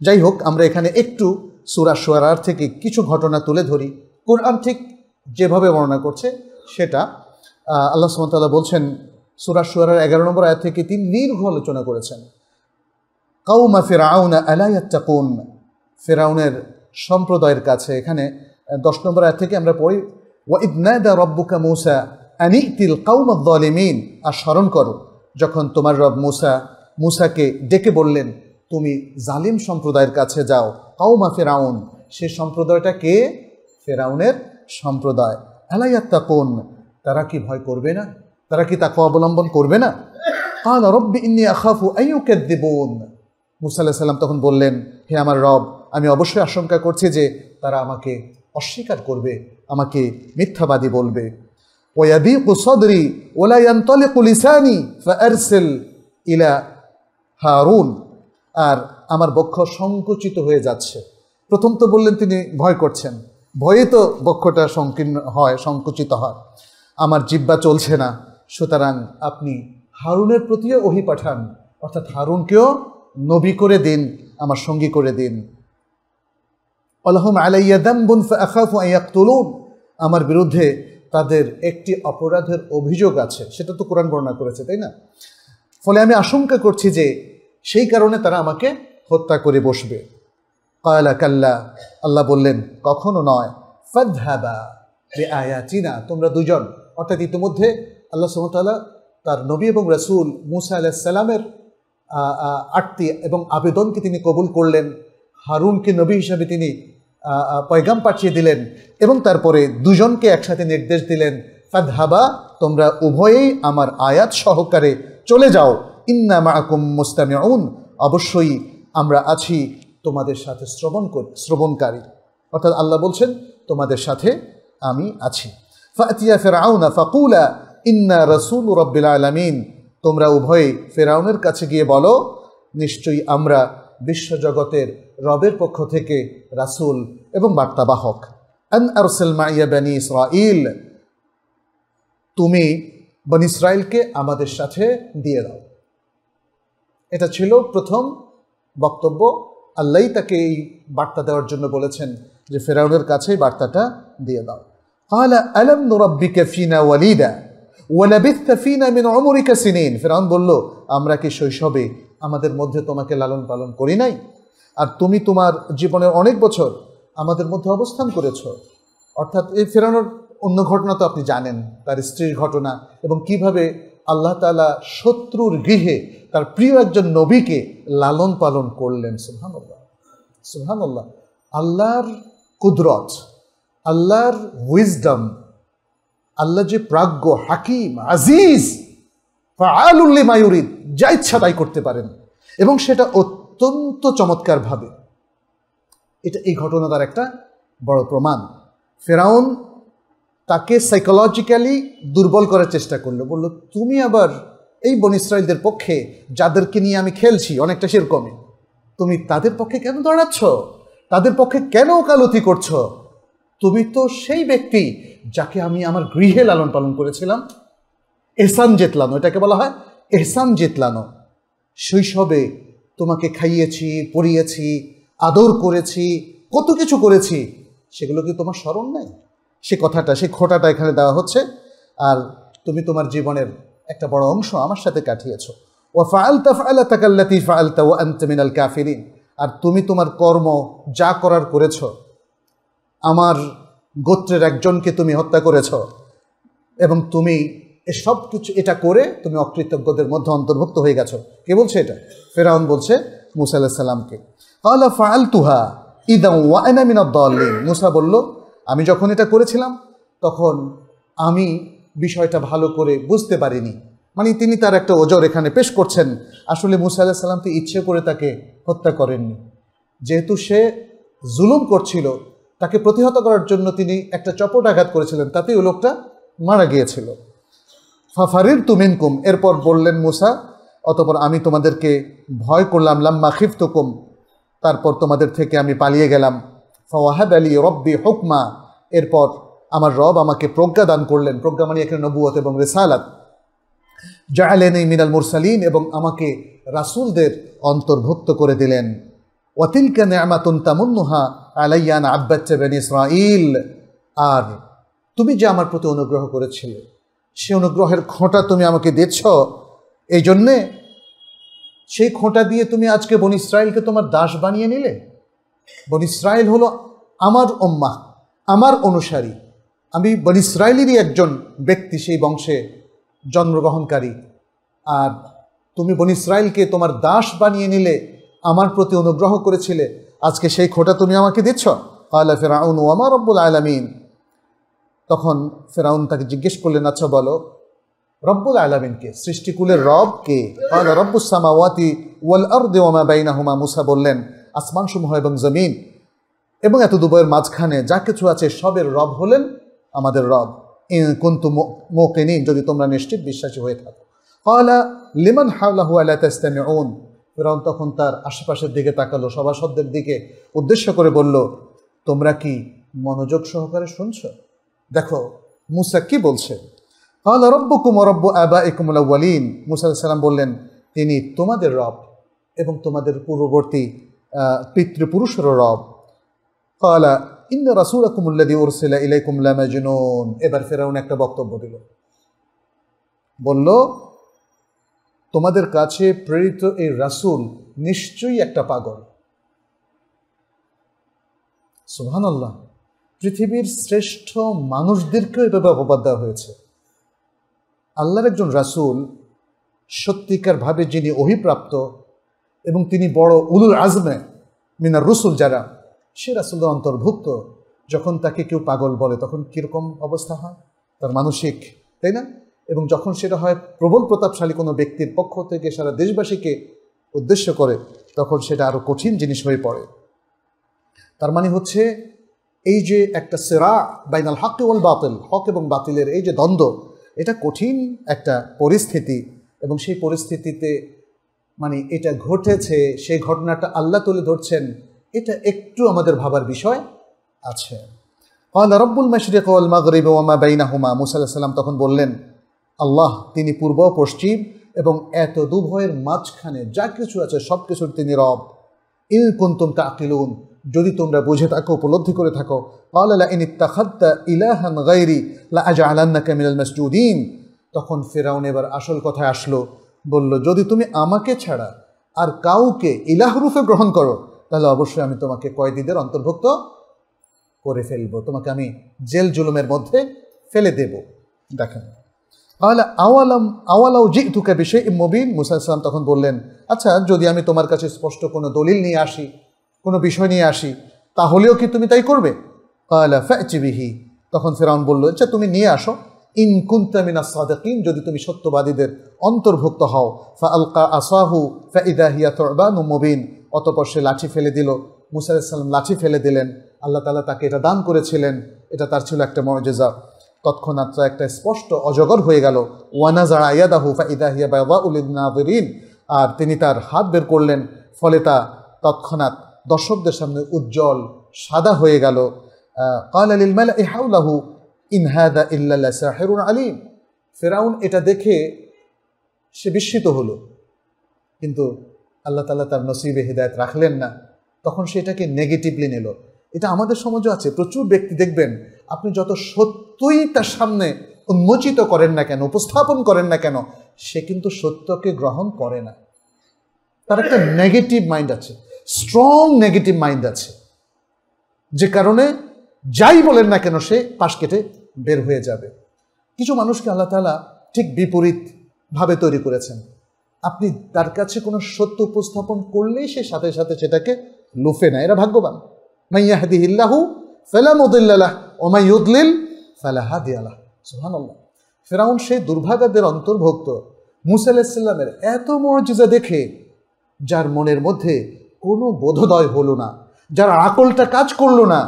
যাই হোক আমরা এখানে একটু সুরা সোয়ারার থেকে কিছু ঘটনা তুলে ধরি কোরআন ঠিক যেভাবে বর্ণনা করছে সেটা আল্লাহ সুমতাল্লাহ বলছেন সুরা সুরার এগারো নম্বর আয়াত থেকে তিনি দীর্ঘ আলোচনা করেছেন কাউমা ফেরাউনা কোন ফেরাউনের সম্প্রদায়ের কাছে এখানে দশ নম্বর আয়াত থেকে আমরা পড়ি ওয়া রব্বুকা মৌসা অ্যানি তিল দলিমিন আর স্মরণ করো যখন তোমার রব মুসা মুসাকে ডেকে বললেন তুমি জালিম সম্প্রদায়ের কাছে যাও কাউমা ফেরাউন সে সম্প্রদায়টা কে ফেরাউনের সম্প্রদায় কোন তারা কি ভয় করবে না তারা কি তাকে অবলম্বন করবে না কাল রব্বি ইন্নি আখাফু আইকে দেবন মুসাল্লাহ সাল্লাম তখন বললেন হে আমার রব আমি অবশ্যই আশঙ্কা করছি যে তারা আমাকে অস্বীকার করবে আমাকে মিথ্যাবাদী বলবে ওয়াদি সদরি ওলায়ন্তলিকু লিসানি ফারসিল ইলা হারুন আর আমার বক্ষ সংকুচিত হয়ে যাচ্ছে প্রথম তো বললেন তিনি ভয় করছেন ভয়ে তো বক্ষটা সংকীর্ণ হয় সংকুচিত হয় আমার জিব্বা চলছে না সুতরাং আপনি হারুনের প্রতিও ওহি পাঠান অর্থাৎ হারুনকেও নবী করে দিন আমার সঙ্গী করে দিন আয়াক আমার বিরুদ্ধে তাদের একটি অপরাধের অভিযোগ আছে সেটা তো কোরআন বর্ণনা করেছে তাই না ফলে আমি আশঙ্কা করছি যে সেই কারণে তারা আমাকে হত্যা করে বসবে কয়লা কাল্লা আল্লাহ বললেন কখনো নয় ফাদহাবা রে চিনা তোমরা দুজন অর্থাৎ ইতিমধ্যে আল্লাহ সুমতালা তার নবী এবং রসুল মুসা সালামের আটতি এবং আবেদনকে তিনি কবুল করলেন হারুনকে নবী হিসাবে তিনি পয়গাম পাঠিয়ে দিলেন এবং তারপরে দুজনকে একসাথে নির্দেশ দিলেন হাবা তোমরা উভয়েই আমার আয়াত সহকারে চলে যাও ইন্না মাকুম মুস্তামিউন অবশ্যই আমরা আছি তোমাদের সাথে শ্রবণ কর শ্রবণকারী অর্থাৎ আল্লাহ বলছেন তোমাদের সাথে আমি আছি ফাতিয়া ফেরাউনা ফাকুলা ইন্না রসুল রব্বিল আলমিন তোমরা উভয়ে ফেরাউনের কাছে গিয়ে বলো নিশ্চয়ই আমরা বিশ্বজগতের রবের পক্ষ থেকে রাসুল এবং বার্তাবাহক আন আরসেল বানি ইসরাইল তুমি বন ইসরায়েলকে আমাদের সাথে দিয়ে দাও এটা ছিল প্রথম বক্তব্য আল্লাহ তাকে এই বার্তা দেওয়ার জন্য বলেছেন যে ফেরাউনের কাছে বার্তাটা দিয়ে দাও আলা আলম নুরব্বিকে ফিনা ওয়ালিদা ওয়ালাবিথা মিন অমরিকা সিনিন ফেরাউন বলল আমরা কি শৈশবে আমাদের মধ্যে তোমাকে লালন পালন করি নাই আর তুমি তোমার জীবনের অনেক বছর আমাদের মধ্যে অবস্থান করেছ অর্থাৎ এই ফেরানোর অন্য ঘটনা তো আপনি জানেন তার স্ত্রীর ঘটনা এবং কিভাবে আল্লাহ তালা শত্রুর গৃহে তার প্রিয় একজন নবীকে লালন পালন করলেন সুহানুল্লাহ সুহানুল্লাহ আল্লাহর কুদরত আল্লাহর উইজডম আল্লাহ যে প্রাজ্ঞ হাকিম আজিজ আলুল্লি মায়ুরিদ যা ইচ্ছা তাই করতে পারেন এবং সেটা অত্যন্ত চমৎকারভাবে এটা এই ঘটনাটার একটা বড় প্রমাণ ফেরাউন তাকে সাইকোলজিক্যালি দুর্বল করার চেষ্টা করলো বললো তুমি আবার এই বন ইসরায়েলদের পক্ষে যাদেরকে নিয়ে আমি খেলছি অনেকটা সেরকমই তুমি তাদের পক্ষে কেন দাঁড়াচ্ছ তাদের পক্ষে কেন ওকালতি করছো তুমি তো সেই ব্যক্তি যাকে আমি আমার গৃহে লালন পালন করেছিলাম এহসান জেতলানো এটাকে বলা হয় এহসান জেতলানো শৈশবে তোমাকে খাইয়েছি পরিয়েছি আদর করেছি কত কিছু করেছি সেগুলো কি তোমার স্মরণ নাই সে কথাটা সে খোটাটা এখানে দেওয়া হচ্ছে আর তুমি তোমার জীবনের একটা বড় অংশ আমার সাথে কাটিয়েছ ও ফালতা ফালা তাকাল্লাতি ফায়ালতা ও আন্তমিনাল কাফিরিন আর তুমি তোমার কর্ম যা করার করেছো আমার গোত্রের একজনকে তুমি হত্যা করেছ এবং তুমি সব কিছু এটা করে তুমি অকৃতজ্ঞদের মধ্যে অন্তর্ভুক্ত হয়ে গেছো কে বলছে এটা ফেরাউন বলছে মুসা আল্লাহ সাল্লামকে আল্লাহ ফাল তুহা ইদা ওয়ানা মুসা বলল আমি যখন এটা করেছিলাম তখন আমি বিষয়টা ভালো করে বুঝতে পারিনি মানে তিনি তার একটা ওজর এখানে পেশ করছেন আসলে মুসা আল্লাহ সাল্লাম তো ইচ্ছে করে তাকে হত্যা করেননি যেহেতু সে জুলুম করছিল তাকে প্রতিহত করার জন্য তিনি একটা চপট আঘাত করেছিলেন তাতে ওই লোকটা মারা গিয়েছিল ফাফারির তুমিনকুম এরপর বললেন মুসা অতপর আমি তোমাদেরকে ভয় করলাম লাম্মা খিফতুকুম তারপর তোমাদের থেকে আমি পালিয়ে গেলাম ফওয়াহাদ আলী রব্বি হুকমা এরপর আমার রব আমাকে প্রজ্ঞা দান করলেন প্রজ্ঞা মানে এখানে নবুয়ত এবং রেসালাত জাহালেন মিনাল মুরসালিন এবং আমাকে রাসুলদের অন্তর্ভুক্ত করে দিলেন ওয়াতিলকা নেয়ামাতুন তামুন্নুহা আলাইয়ান আব্বাচ্চা বেন আর তুমি যে আমার প্রতি অনুগ্রহ করেছিলে সে অনুগ্রহের খোঁটা তুমি আমাকে দিচ্ছ এই জন্যে সেই খোঁটা দিয়ে তুমি আজকে বন ইসরায়েলকে তোমার দাস বানিয়ে নিলে বন ইসরায়েল হলো আমার ওম্মা আমার অনুসারী আমি বন ইসরায়েলেরই একজন ব্যক্তি সেই বংশে জন্মগ্রহণকারী আর তুমি বন ইসরায়েলকে তোমার দাস বানিয়ে নিলে আমার প্রতি অনুগ্রহ করেছিলে আজকে সেই খোটা তুমি আমাকে দিচ্ছ আল্লাহ ফেরাউন ওয়ামা রব্বুল আয়লামিন তখন ফেরাউন তাকে জিজ্ঞেস করলেন আচ্ছা বলো রব্বুল আলমিনকে সৃষ্টিকুলের রব কে রব্বুসামা ওয়াতি ওয়াল আর দেওয়ামা বাইনা হুমা মুসা বললেন আসমানসমূহ এবং জমিন এবং এত দুবয়ের মাঝখানে যা কিছু আছে সবের রব হলেন আমাদের রব কিন্তু নিন যদি তোমরা নিশ্চিত বিশ্বাসী হয়ে থাকো কলা লিমান হাউলাহু আল্লাহ ওন ফেরাউন তখন তার আশেপাশের দিকে তাকালো সভাসদদের দিকে উদ্দেশ্য করে বলল তোমরা কি মনোযোগ সহকারে শুনছ দেখো মুসা কি বলছে আল রব্বকুম রব্ব আবা ইকুমুল ওয়ালিন মুসা সালাম বললেন তিনি তোমাদের রব এবং তোমাদের পূর্ববর্তী পিতৃপুরুষেরও রব কালা ইন্দ রাসুলাকুমুল্লাদি ইলাই ইলাইকুম লামাজনুন এবার ফেরাউন একটা বক্তব্য দিল বলল তোমাদের কাছে প্রেরিত এই রাসুল নিশ্চয়ই একটা পাগল সুহানাল্লাহ পৃথিবীর শ্রেষ্ঠ মানুষদেরকেও এভাবে অপবাদ দেওয়া হয়েছে আল্লাহর একজন রাসুল সত্যিকারভাবে যিনি অভিপ্রাপ্ত এবং তিনি বড় উলুল আজমে মিনার রসুল যারা সে রাসুলদের অন্তর্ভুক্ত যখন তাকে কেউ পাগল বলে তখন কীরকম অবস্থা হয় তার মানসিক তাই না এবং যখন সেটা হয় প্রবল প্রতাপশালী কোনো ব্যক্তির পক্ষ থেকে সারা দেশবাসীকে উদ্দেশ্য করে তখন সেটা আরও কঠিন জিনিস হয়ে পড়ে তার মানে হচ্ছে এই যে একটা সেরা বাইনাল হক ওয়াল বাতিল হক এবং বাতিলের এই যে দ্বন্দ্ব এটা কঠিন একটা পরিস্থিতি এবং সেই পরিস্থিতিতে মানে এটা ঘটেছে সেই ঘটনাটা আল্লাহ তুলে ধরছেন এটা একটু আমাদের ভাবার বিষয় আছে قال رب المشرق والمغرب وما বাইনাহুমা موسى عليه السلام তখন বললেন আল্লাহ তিনি পূর্ব পশ্চিম এবং এত দুভয়ের মাঝখানে যা কিছু আছে সব কিছুর তিনি রব ইন কুন্তুম তাকিলুন যদি তোমরা বুঝে থাকো উপলব্ধি করে থাকো মসজুদ্দিন তখন ফেরাউন এবার আসল কথায় আসলো বলল যদি তুমি আমাকে ছাড়া আর কাউকে ইলাহ রূপে গ্রহণ করো তাহলে অবশ্যই আমি তোমাকে কয়েদিদের অন্তর্ভুক্ত করে ফেলবো তোমাকে আমি জেল জুলুমের মধ্যে ফেলে দেব দেখেন তাহলে আওয়ালাম আওয়ালাও জি তুকে বিষে ইমবিন মুসা ইসলাম তখন বললেন আচ্ছা যদি আমি তোমার কাছে স্পষ্ট কোনো দলিল নিয়ে আসি কোনো বিষয় নিয়ে আসি তাহলেও কি তুমি তাই করবে কালা ফ্যাচিবিহি তখন ফেরাউন বলল আচ্ছা তুমি নিয়ে আসো ইন কুন্তামিনা সাদাকিন যদি তুমি সত্যবাদীদের অন্তর্ভুক্ত হও ফা আলকা আসাহু ফা ইদাহিয়া তরবানু মুবিন অতপর সে লাঠি ফেলে দিল মুসা ইসলাম লাঠি ফেলে দিলেন আল্লাহ তালা তাকে এটা দান করেছিলেন এটা তার ছিল একটা মর্যাদা তৎক্ষণাৎ একটা স্পষ্ট অজগর হয়ে গেল ওয়ানা জাড়াইয়াদাহু ফা ইদাহিয়া বাবা উলিদিন আর তিনি তার হাত বের করলেন ফলে তা তৎক্ষণাৎ দর্শকদের সামনে উজ্জ্বল সাদা হয়ে গেল কাল আলিল মালা ইহাউলাহু ইনহাদা ইল্লা সাহেরুন আলিম ফেরাউন এটা দেখে সে বিস্মিত হলো কিন্তু আল্লাহ তালা তার নসিবে হৃদায়ত রাখলেন না তখন সেটাকে নেগেটিভলি নিল এটা আমাদের সমাজও আছে প্রচুর ব্যক্তি দেখবেন আপনি যত সত্যই তার সামনে উন্মোচিত করেন না কেন উপস্থাপন করেন না কেন সে কিন্তু সত্যকে গ্রহণ করে না তার একটা নেগেটিভ মাইন্ড আছে স্ট্রং নেগেটিভ মাইন্ড আছে যে কারণে যাই বলেন না কেন সে পাশ কেটে বের হয়ে যাবে কিছু মানুষকে আল্লাহ তালা ঠিক বিপরীতভাবে তৈরি করেছেন আপনি তার কাছে কোনো সত্য উপস্থাপন করলেই সে সাথে সাথে সেটাকে লুফে নেয় এরা ভাগ্যবান মাইয়াহাদি ইল্লাহু ফেরাউন সেই দুর্ভাগাদের অন্তর্ভুক্ত মুসা এত মর্যাদা দেখে যার মনের মধ্যে কোনো বোধোদয় হলো না যার আকলটা কাজ করলো না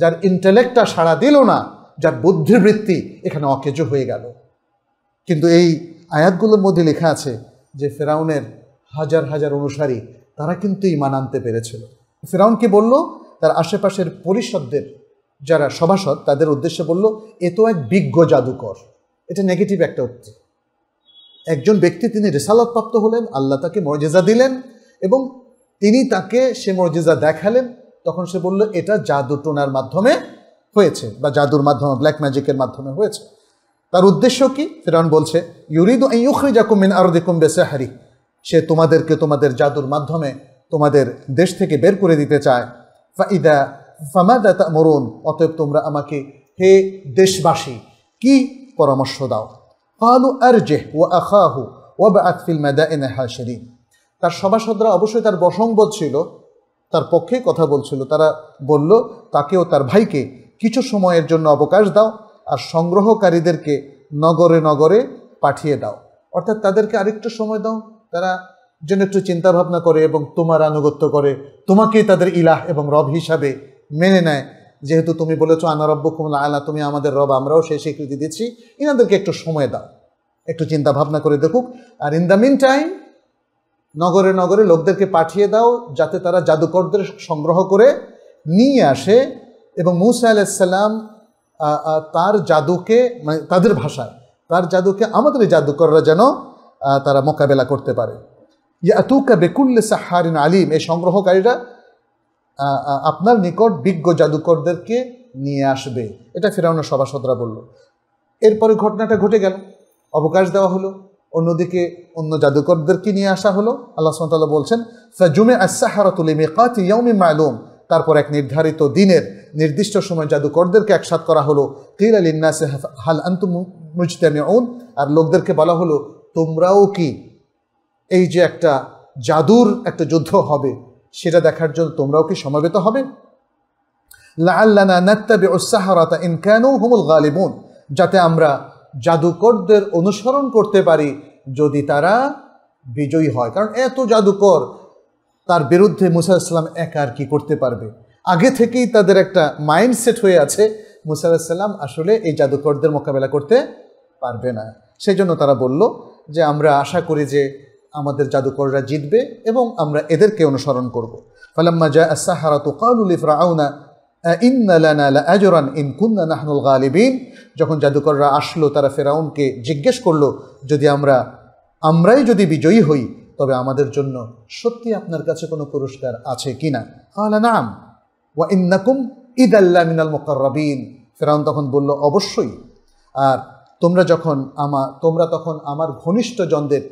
যার ইন্টালেক্টটা সাড়া দিল না যার বুদ্ধিবৃত্তি এখানে অকেজ হয়ে গেল কিন্তু এই আয়াতগুলোর মধ্যে লেখা আছে যে ফেরাউনের হাজার হাজার অনুসারী তারা কিন্তু ইমান আনতে পেরেছিল ফেরাউন কি বলল তার আশেপাশের পরিষদদের যারা সভাসদ তাদের উদ্দেশ্যে বলল এ তো এক বিজ্ঞ জাদুকর এটা নেগেটিভ একটা উক্তি একজন ব্যক্তি তিনি রেসালতপ্রাপ্ত হলেন আল্লাহ তাকে মর্যাদা দিলেন এবং তিনি তাকে সে মর্যাদা দেখালেন তখন সে বলল এটা জাদু টোনার মাধ্যমে হয়েছে বা জাদুর মাধ্যমে ব্ল্যাক ম্যাজিকের মাধ্যমে হয়েছে তার উদ্দেশ্য কি ফেরান বলছে ইউরিদু ইউখরিজাকুম আরো আরদিকুম বেসাহারি সে তোমাদেরকে তোমাদের জাদুর মাধ্যমে তোমাদের দেশ থেকে বের করে দিতে চায় ফাইদা ফামাদা মরণ অতএব তোমরা আমাকে হে দেশবাসী কি পরামর্শ দাও কালু আর জেহ ও আখাহু ও বা আকফিল মাদা এনে হাসেরিন তার সভাসদরা অবশ্যই তার বসঙ্গত ছিল তার পক্ষে কথা বলছিল তারা বলল তাকেও তার ভাইকে কিছু সময়ের জন্য অবকাশ দাও আর সংগ্রহকারীদেরকে নগরে নগরে পাঠিয়ে দাও অর্থাৎ তাদেরকে আরেকটু সময় দাও তারা যেন একটু চিন্তাভাবনা করে এবং তোমার আনুগত্য করে তোমাকেই তাদের ইলাহ এবং রব হিসাবে মেনে নেয় যেহেতু তুমি বলেছো আনারব্য কুমলা আলা তুমি আমাদের রব আমরাও সেই স্বীকৃতি দিচ্ছি এনাদেরকে একটু সময় দাও একটু চিন্তা ভাবনা করে দেখুক আর ইন দ্য মিন টাইম নগরে নগরে লোকদেরকে পাঠিয়ে দাও যাতে তারা জাদুকরদের সংগ্রহ করে নিয়ে আসে এবং মুসা আলাইসাল্লাম তার জাদুকে মানে তাদের ভাষায় তার জাদুকে আমাদের জাদুকররা যেন তারা মোকাবেলা করতে পারে ইয়া তুকা বেকুল্লে সাহারিন আলিম এই সংগ্রহকারীরা আপনার নিকট বিজ্ঞ জাদুকরদেরকে নিয়ে আসবে এটা ফেরাউনের সভাসদরা বলল এরপরে ঘটনাটা ঘটে গেল অবকাশ দেওয়া হলো অন্যদিকে অন্য জাদুকরদেরকে নিয়ে আসা হলো আল্লাহ সাল্লাহ বলছেন ফাজুমে আসাহারাতুল মালুম তারপর এক নির্ধারিত দিনের নির্দিষ্ট সময় জাদুকরদেরকে একসাথ করা হলো কিল আল ইন্নাসে হাল আন্তু মুজতামিউন আর লোকদেরকে বলা হলো তোমরাও কি এই যে একটা জাদুর একটা যুদ্ধ হবে সেটা দেখার জন্য তোমরাও কি সমাবেত হবে হুমুল যাতে আমরা জাদুকরদের অনুসরণ করতে পারি যদি তারা বিজয়ী হয় কারণ এত জাদুকর তার বিরুদ্ধে মুসা ইসলাম একার আর কি করতে পারবে আগে থেকেই তাদের একটা মাইন্ডসেট হয়ে আছে মুসা আলাহিসাল্লাম আসলে এই জাদুকরদের মোকাবেলা করতে পারবে না সেই জন্য তারা বলল যে আমরা আশা করি যে আমাদের জাদুকররা জিতবে এবং আমরা এদেরকে অনুসরণ করব ফালাম্মা জা আসাহারা তো কালুলি ফ্রাউনা ইন্নালান যখন জাদুকররা আসলো তারা ফেরাউনকে জিজ্ঞেস করলো যদি আমরা আমরাই যদি বিজয়ী হই তবে আমাদের জন্য সত্যি আপনার কাছে কোনো পুরস্কার আছে কি না কালা নাম ওয়া ইন্নাকুম ঈদ আল্লাহ মিনাল মোকাররাবিন ফেরাউন তখন বলল অবশ্যই আর তোমরা যখন আমা তোমরা তখন আমার ঘনিষ্ঠজনদের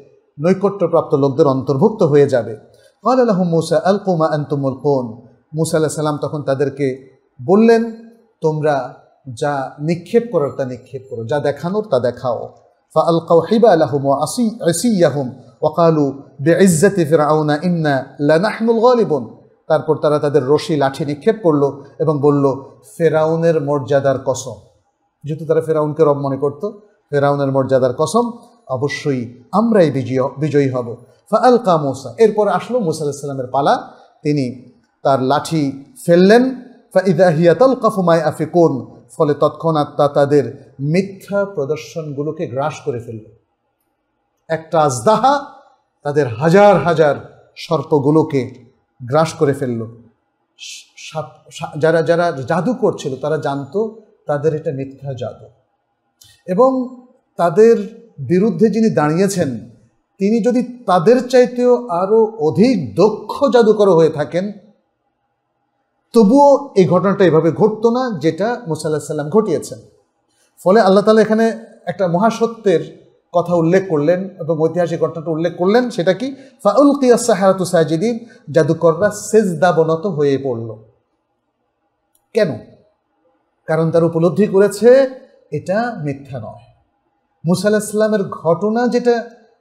নৈকট্যপ্রাপ্ত লোকদের অন্তর্ভুক্ত হয়ে যাবে কাল আল্লাহ মুসা আল কুমা কোন মুসা আল্লাহ সাল্লাম তখন তাদেরকে বললেন তোমরা যা নিক্ষেপ করার তা নিক্ষেপ করো যা দেখানোর তা দেখাও ফা আল কাউহিবা আলাহুম আসি আসি আসিয়াহুম ওকালু বেইজ্জাতি ফিরাউনা ইন্না লানাহনুল গলিবন তারপর তারা তাদের রশি লাঠি নিক্ষেপ করলো এবং বলল ফেরাউনের মর্যাদার কসম যেহেতু তারা ফেরাউনকে রব মনে করতো ফেরাউনের মর্যাদার কসম অবশ্যই আমরাই বিজয় বিজয়ী হব আল কামোসা এরপর আসলো মুসাল্লামের পালা তিনি তার লাঠি ফেললেন ফাইদাহিয়াতাল কাফুমায় আফিকুন ফলে তৎক্ষণাৎ তা তাদের মিথ্যা প্রদর্শনগুলোকে গ্রাস করে ফেলল একটা আজদাহা তাদের হাজার হাজার সর্পগুলোকে গ্রাস করে ফেলল যারা যারা জাদু করছিল তারা জানতো তাদের এটা মিথ্যা জাদু এবং তাদের বিরুদ্ধে যিনি দাঁড়িয়েছেন তিনি যদি তাদের চাইতেও আরও অধিক দক্ষ জাদুকর হয়ে থাকেন তবুও এই ঘটনাটা এভাবে ঘটতো না যেটা মুসাল্লাহ সাল্লাম ঘটিয়েছেন ফলে আল্লাহ তালা এখানে একটা মহাসত্যের কথা উল্লেখ করলেন এবং ঐতিহাসিক ঘটনাটা উল্লেখ করলেন সেটা কি ফাউল সাহারাতু সাজিদিন জাদুকররা সেজদাবনত হয়ে পড়ল কেন কারণ তার উপলব্ধি করেছে এটা মিথ্যা নয় মুসা আলাহিসাল্লামের ঘটনা যেটা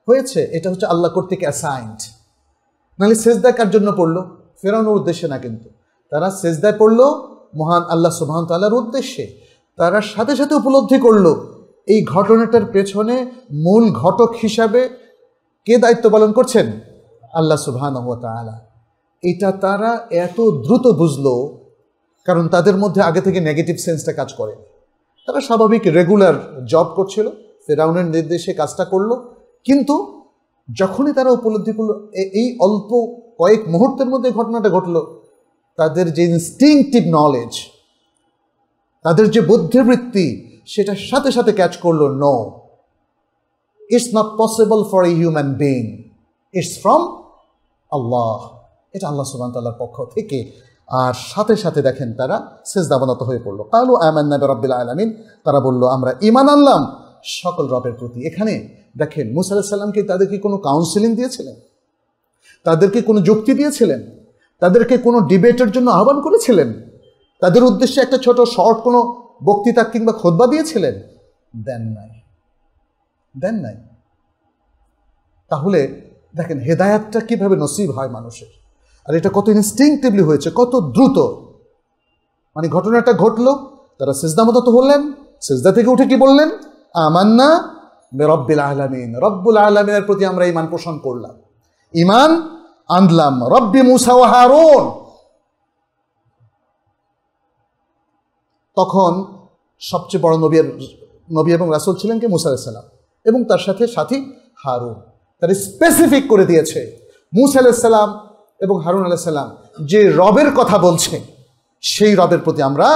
হয়েছে এটা হচ্ছে আল্লাহ কর্তৃক অ্যাসাইন্ড নাহলে সেজদা কার জন্য পড়লো ফেরানোর উদ্দেশ্যে না কিন্তু তারা সেজদায় পড়লো মহান আল্লাহ সুবাহ তাল্লাহর উদ্দেশ্যে তারা সাথে সাথে উপলব্ধি করলো এই ঘটনাটার পেছনে মূল ঘটক হিসাবে কে দায়িত্ব পালন করছেন আল্লাহ সুবহান তালা এটা তারা এত দ্রুত বুঝলো কারণ তাদের মধ্যে আগে থেকে নেগেটিভ সেন্সটা কাজ করে তারা স্বাভাবিক রেগুলার জব করছিল ফেরাউনের নির্দেশে কাজটা করলো কিন্তু যখনই তারা উপলব্ধি করলো এই অল্প কয়েক মুহূর্তের মধ্যে ঘটনাটা ঘটলো তাদের যে ইনস্টিংটিভ নলেজ তাদের যে বুদ্ধিবৃত্তি সেটার সাথে সাথে ক্যাচ করলো ন it's not possible for a human being it's from Allah এটা আল্লাহ সুবান তাল্লার পক্ষ থেকে আর সাথে সাথে দেখেন তারা শেষ দাবানত হয়ে পড়লো কালু আমান্না রব্বিল আলমিন তারা বললো আমরা ইমান আনলাম সকল রবের প্রতি এখানে দেখেন মুসা সাল্লামকে তাদেরকে কোনো কাউন্সিলিং দিয়েছিলেন তাদেরকে কোনো যুক্তি দিয়েছিলেন তাদেরকে কোনো ডিবেটের জন্য আহ্বান করেছিলেন তাদের উদ্দেশ্যে একটা ছোট শর্ট কোনো বক্তৃতা কিংবা খোদবা দিয়েছিলেন দেন নাই দেন নাই তাহলে দেখেন হেদায়াতটা কিভাবে নসিব হয় মানুষের আর এটা কত ইনস্টিংটিভলি হয়েছে কত দ্রুত মানে ঘটনাটা ঘটলো তারা মতো তো হলেন সেজদা থেকে উঠে কি বললেন আমান্না রব্বুল আলমিন রব্বুল আলমিনের প্রতি আমরা ইমান পোষণ করলাম ইমান আনলাম রব্বি মুসা ও হারুন তখন সবচেয়ে বড় নবীর নবী এবং রাসুল ছিলেন কি মুসা আলাইসাল্লাম এবং তার সাথে সাথী হারুন তার স্পেসিফিক করে দিয়েছে মুসা আলাইসাল্লাম এবং হারুন আলাইসাল্লাম যে রবের কথা বলছে সেই রবের প্রতি আমরা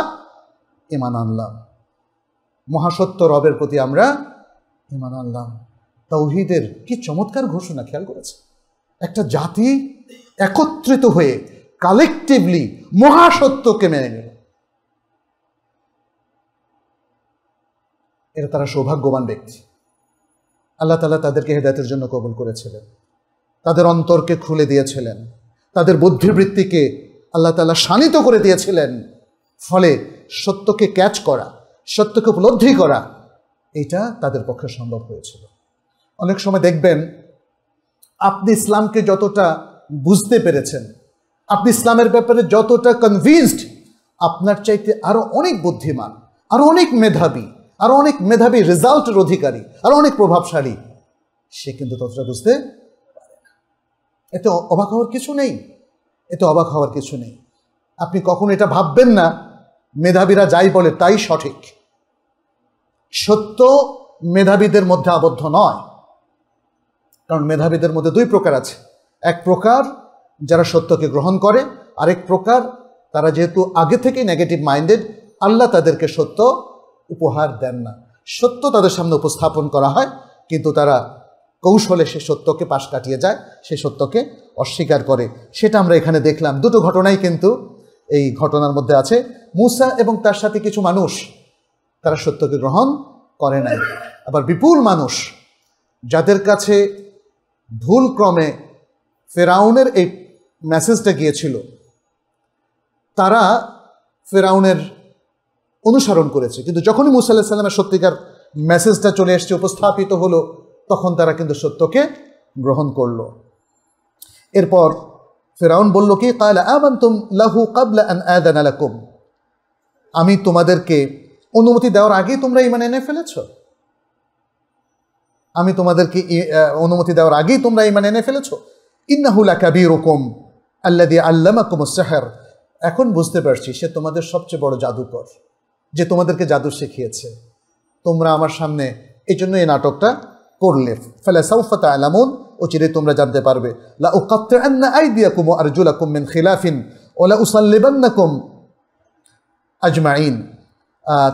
ইমান আনলাম মহাসত্য রবের প্রতি আমরা ইমান আনলাম তৌহিদের কি চমৎকার ঘোষণা খেয়াল করেছে একটা জাতি একত্রিত হয়ে কালেকটিভলি মহাসত্যকে মেনে নিল এরা তারা সৌভাগ্যবান ব্যক্তি আল্লাহ তালা তাদেরকে হেদায়তের জন্য কবল করেছিলেন তাদের অন্তরকে খুলে দিয়েছিলেন তাদের বুদ্ধিবৃত্তিকে আল্লাহ তালা শানিত করে দিয়েছিলেন ফলে সত্যকে ক্যাচ করা সত্যকে উপলব্ধি করা এটা তাদের পক্ষে সম্ভব হয়েছিল অনেক সময় দেখবেন আপনি ইসলামকে যতটা বুঝতে পেরেছেন আপনি ইসলামের ব্যাপারে যতটা কনভিনসড আপনার চাইতে আরও অনেক বুদ্ধিমান আরও অনেক মেধাবী আরও অনেক মেধাবী রেজাল্টের অধিকারী আরও অনেক প্রভাবশালী সে কিন্তু ততটা বুঝতে এতে অবাক হওয়ার কিছু নেই এতে অবাক হওয়ার কিছু নেই আপনি কখনো এটা ভাববেন না মেধাবীরা যাই বলে তাই সঠিক সত্য মেধাবীদের মধ্যে আবদ্ধ নয় কারণ মেধাবীদের মধ্যে দুই প্রকার আছে এক প্রকার যারা সত্যকে গ্রহণ করে আরেক প্রকার তারা যেহেতু আগে থেকে নেগেটিভ মাইন্ডেড আল্লাহ তাদেরকে সত্য উপহার দেন না সত্য তাদের সামনে উপস্থাপন করা হয় কিন্তু তারা কৌশলে সে সত্যকে পাশ কাটিয়ে যায় সে সত্যকে অস্বীকার করে সেটা আমরা এখানে দেখলাম দুটো ঘটনাই কিন্তু এই ঘটনার মধ্যে আছে মুসা এবং তার সাথে কিছু মানুষ তারা সত্যকে গ্রহণ করে নাই আবার বিপুল মানুষ যাদের কাছে ভুল ক্রমে ফেরাউনের এই মেসেজটা গিয়েছিল তারা ফেরাউনের অনুসরণ করেছে কিন্তু যখনই মুসা আল্লাহ সাল্লামের সত্যিকার মেসেজটা চলে এসছে উপস্থাপিত হলো তখন তারা কিন্তু সত্যকে গ্রহণ করল এরপর ফেরাউন বলল কি কালা আবান্তুম লাহু কাবলা আমি তোমাদেরকে অনুমতি দেওয়ার আগেই তোমরা ইমান এনে ফেলেছ আমি তোমাদেরকে অনুমতি দেওয়ার আগেই তোমরা ইমান এনে ফেলেছ ইন্নাহুলা কাবির ওকম আল্লা দিয়ে আল্লামা সাহার এখন বুঝতে পারছি সে তোমাদের সবচেয়ে বড় জাদুকর যে তোমাদেরকে জাদু শিখিয়েছে তোমরা আমার সামনে এই জন্য এই নাটকটা করলে ফেলে সাউফাতা আলামুন চিরে তোমরা জানতে পারবে লা উকাত্তে আন্না আইদিয়াকুম আরজুলাকুম মিন খিলাফিন ওলা উসাল্লিবান্নাকুম আজমাইন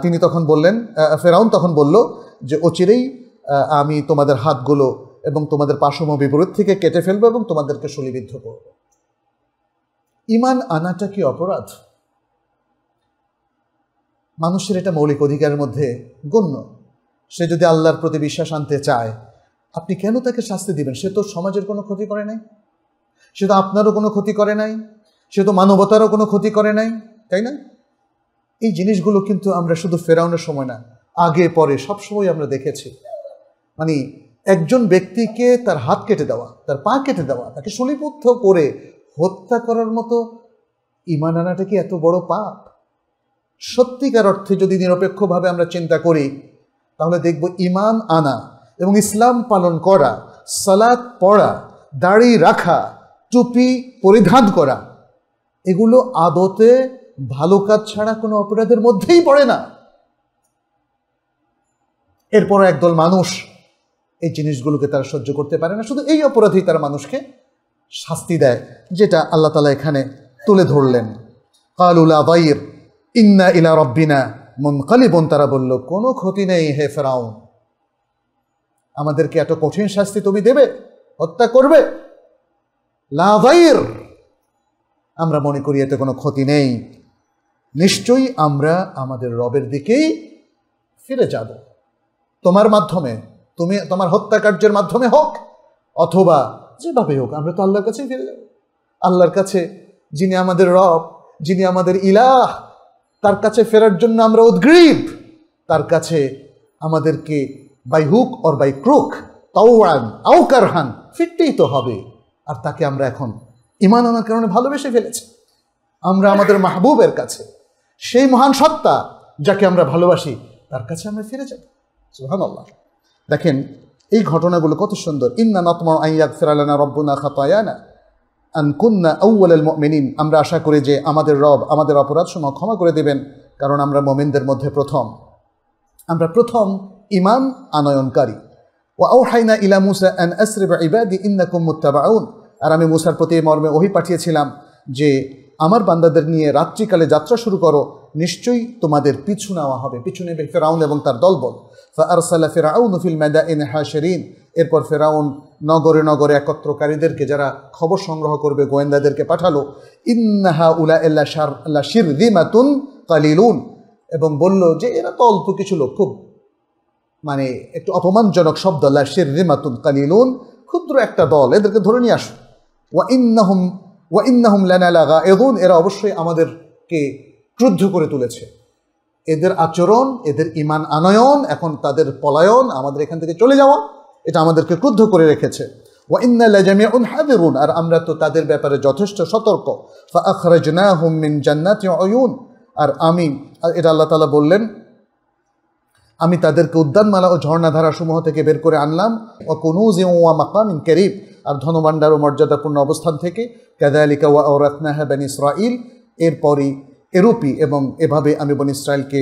তিনি তখন বললেন ফেরাউন তখন বলল যে অচিরেই আমি তোমাদের হাতগুলো এবং তোমাদের পাশম বিপরীত থেকে কেটে ফেলবো এবং তোমাদেরকে শলিবিদ্ধ করব ইমান আনাটা কি অপরাধ মানুষের এটা মৌলিক অধিকারের মধ্যে গণ্য সে যদি আল্লাহর প্রতি বিশ্বাস আনতে চায় আপনি কেন তাকে শাস্তি দিবেন সে তো সমাজের কোনো ক্ষতি করে নাই সে তো আপনারও কোনো ক্ষতি করে নাই সে তো মানবতারও কোনো ক্ষতি করে নাই তাই না এই জিনিসগুলো কিন্তু আমরা শুধু ফেরাউনের সময় না আগে পরে সবসময় আমরা দেখেছি মানে একজন ব্যক্তিকে তার হাত কেটে দেওয়া তার পা কেটে দেওয়া তাকে সলিবদ্ধ করে হত্যা করার মতো ইমান আনাটা কি এত বড় পাপ সত্যিকার অর্থে যদি নিরপেক্ষভাবে আমরা চিন্তা করি তাহলে দেখব ইমান আনা এবং ইসলাম পালন করা সালাদ পড়া দাড়ি রাখা টুপি পরিধান করা এগুলো আদতে ভালো কাজ ছাড়া কোনো অপরাধের মধ্যেই পড়ে না এরপর একদল মানুষ এই জিনিসগুলোকে তারা সহ্য করতে পারে না শুধু এই অপরাধেই তারা মানুষকে শাস্তি দেয় যেটা আল্লাহ তালা এখানে তুলে ধরলেন কালুলা বাইর ইন্না ইলা রব্বিনা মনকালিবন তারা বলল কোনো ক্ষতি নেই হে ফেরাও আমাদেরকে এত কঠিন শাস্তি তুমি দেবে হত্যা করবে লাভাইর আমরা মনে করি এতে কোনো ক্ষতি নেই নিশ্চয়ই আমরা আমাদের রবের দিকেই ফিরে যাব তোমার মাধ্যমে তুমি তোমার হত্যাকার্যের মাধ্যমে হোক অথবা যেভাবে হোক আমরা তো আল্লাহর কাছেই ফিরে যাব আল্লাহর কাছে যিনি আমাদের রব যিনি আমাদের ইলাহ তার কাছে ফেরার জন্য আমরা উদ্গ্রীব তার কাছে আমাদেরকে by hook or by crook তাওয়ান হান ফিরতেই তো হবে আর তাকে আমরা এখন ইমান আনার কারণে ভালোবেসে ফেলেছি আমরা আমাদের মাহবুবের কাছে সেই মহান সত্তা যাকে আমরা ভালোবাসি তার কাছে আমরা ফিরে যাব সুহান আল্লাহ দেখেন এই ঘটনাগুলো কত সুন্দর ইন্না নতমা আইয়াদ ফেরালানা রব্বনা খাতায়ানা আনকুন্না আউ্বাল মেনিন আমরা আশা করি যে আমাদের রব আমাদের অপরাধ সময় ক্ষমা করে দেবেন কারণ আমরা মোমেনদের মধ্যে প্রথম আমরা প্রথম ইমান আনয়নকারী ও হাইনা ইলা মুসা অ্যান আসরিব ইবাদি ইন্না মুত্তাবাউন আর আমি মুসার প্রতি মর্মে ওহি পাঠিয়েছিলাম যে আমার বান্দাদের নিয়ে রাত্রিকালে যাত্রা শুরু করো নিশ্চয়ই তোমাদের পিছু নেওয়া হবে পিছু নেবে ফেরাউন এবং তার দলবল ফারসালা ফেরাউন ফিল মেদা এন হাশেরিন এরপর ফেরাউন নগরে নগরে একত্রকারীদেরকে যারা খবর সংগ্রহ করবে গোয়েন্দাদেরকে পাঠালো ইন্নাহা উলা এল্লা শার আল্লা শির মাতুন কালিলুন এবং বলল যে এরা তো অল্প কিছু লোক খুব মানে একটু অপমানজনক শব্দ আল্লাহ শির রিমাতুন কালিলুন ক্ষুদ্র একটা দল এদেরকে ধরে নিয়ে আসো ওয়া ইন্নাহুম ওয়া ইন্নাহুম লেনালাগা এগুন এরা অবশ্যই আমাদেরকে ক্রুদ্ধ করে তুলেছে এদের আচরণ এদের ইমান আনয়ন এখন তাদের পলায়ন আমাদের এখান থেকে চলে যাওয়া এটা আমাদেরকে ক্রুদ্ধ করে রেখেছে ওয়া ইন্না উন হাদিরুন আর আমরা তো তাদের ব্যাপারে যথেষ্ট সতর্ক ফা আখরাজনাহুম মিন জান্নাতি অয়ুন আর আমি এটা আল্লাহ তাআলা বললেন আমি তাদেরকে উদ্যানমালা ও ঝর্ণাধারা সমূহ থেকে বের করে আনলাম ও কোনো ওয়া মাকামিন কেরিব আর ধনভাণ্ডার ও মর্যাদাপূর্ণ অবস্থান থেকে কাদায়ালিকা ওয়া ওরাতনাহা বেন ইসরাইল এরপরই এরূপই এবং এভাবে আমি বন ইসরায়েলকে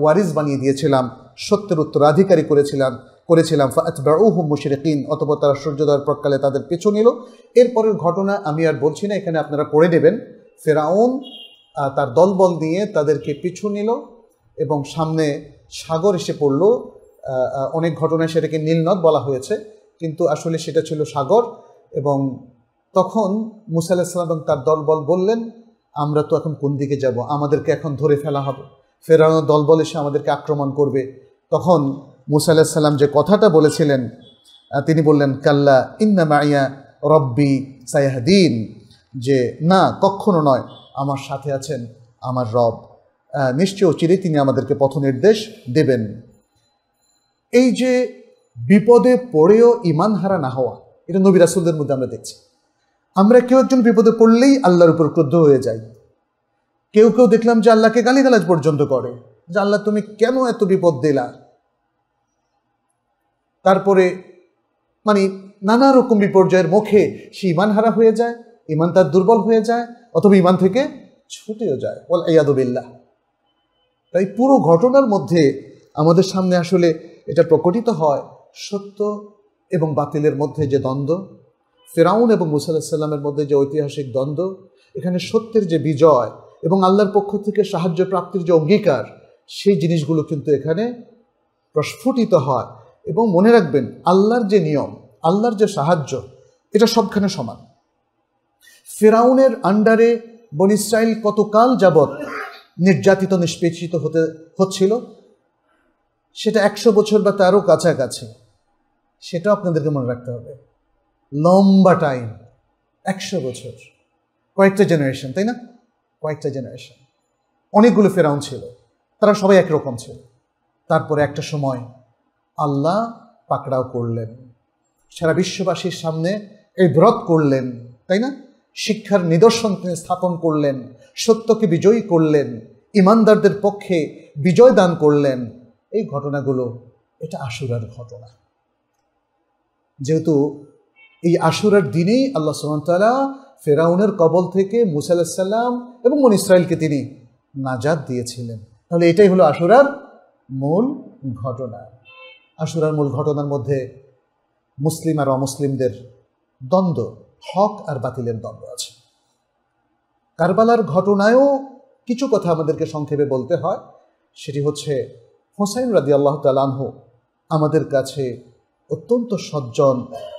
ওয়ারিস বানিয়ে দিয়েছিলাম সত্যের উত্তরাধিকারী করেছিলাম করেছিলাম ফাতবাউহু মুশরিকিন অথবা তারা সূর্যোদয়ের প্রকালে তাদের পেছু নিল এরপরের ঘটনা আমি আর বলছি না এখানে আপনারা পড়ে নেবেন ফেরাউন তার দলবল নিয়ে তাদেরকে পিছু নিল এবং সামনে সাগর এসে পড়ল অনেক ঘটনায় সেটাকে নীলনদ বলা হয়েছে কিন্তু আসলে সেটা ছিল সাগর এবং তখন মুসা আলাহিসাল্লাম এবং তার দলবল বললেন আমরা তো এখন কোন দিকে যাব আমাদেরকে এখন ধরে ফেলা হবে ফেরানো দলবল এসে আমাদেরকে আক্রমণ করবে তখন মুসা আলাহিসাল্লাম যে কথাটা বলেছিলেন তিনি বললেন কাল্লা ইন্না মাইয়া রব্বি সায়াহদিন যে না কখনো নয় আমার সাথে আছেন আমার রব নিশ্চয় চিরে তিনি আমাদেরকে পথ নির্দেশ দেবেন এই যে বিপদে পড়েও ইমান হারা না হওয়া এটা নবী রাসুলদের মধ্যে আমরা দেখছি আমরা কেউ একজন বিপদে পড়লেই আল্লাহর উপর ক্রুদ্ধ হয়ে যাই কেউ কেউ দেখলাম যে আল্লাহকে গালিগালাজ পর্যন্ত করে যে আল্লাহ তুমি কেন এত বিপদ দিলা তারপরে মানে নানা রকম বিপর্যয়ের মুখে সে ইমান হারা হয়ে যায় ইমান তার দুর্বল হয়ে যায় অথবা ইমান থেকে ছুটেও যায় বল ইয়াদবিল্লাহ তাই পুরো ঘটনার মধ্যে আমাদের সামনে আসলে এটা প্রকটিত হয় সত্য এবং বাতিলের মধ্যে যে দ্বন্দ্ব ফেরাউন এবং মুসাল্লামের মধ্যে যে ঐতিহাসিক দ্বন্দ্ব এখানে সত্যের যে বিজয় এবং আল্লাহর পক্ষ থেকে সাহায্য প্রাপ্তির যে অঙ্গীকার সেই জিনিসগুলো কিন্তু এখানে প্রস্ফুটিত হয় এবং মনে রাখবেন আল্লাহর যে নিয়ম আল্লাহর যে সাহায্য এটা সবখানে সমান ফেরাউনের আন্ডারে বন ইসরায়েল কতকাল যাবৎ নির্যাতিত নিষ্পেষিত হতে হচ্ছিল সেটা একশো বছর বা তারও কাছাকাছি সেটাও আপনাদেরকে মনে রাখতে হবে লম্বা টাইম একশো বছর কয়েকটা জেনারেশন তাই না কয়েকটা জেনারেশন অনেকগুলো ফেরাউন ছিল তারা সবাই একরকম ছিল তারপরে একটা সময় আল্লাহ পাকড়াও করলেন সারা বিশ্ববাসীর সামনে এই ব্রত করলেন তাই না শিক্ষার নিদর্শন তিনি স্থাপন করলেন সত্যকে বিজয়ী করলেন ইমানদারদের পক্ষে বিজয় দান করলেন এই ঘটনাগুলো এটা আশুরার ঘটনা যেহেতু এই আশুরার দিনেই আল্লাহ সুমতালা ফেরাউনের কবল থেকে মুসাল্লাম এবং মন ইসরায়েলকে তিনি নাজাদ দিয়েছিলেন তাহলে এটাই হলো আশুরার মূল ঘটনা আশুরার মূল ঘটনার মধ্যে মুসলিম আর অমুসলিমদের দ্বন্দ্ব হক আর বাতিলের দ্বন্দ্ব আছে কারবালার ঘটনায়ও কিছু কথা আমাদেরকে সংক্ষেপে বলতে হয় সেটি হচ্ছে হোসাইন রাজি আল্লাহ তালানহ আমাদের কাছে অত্যন্ত সজ্জন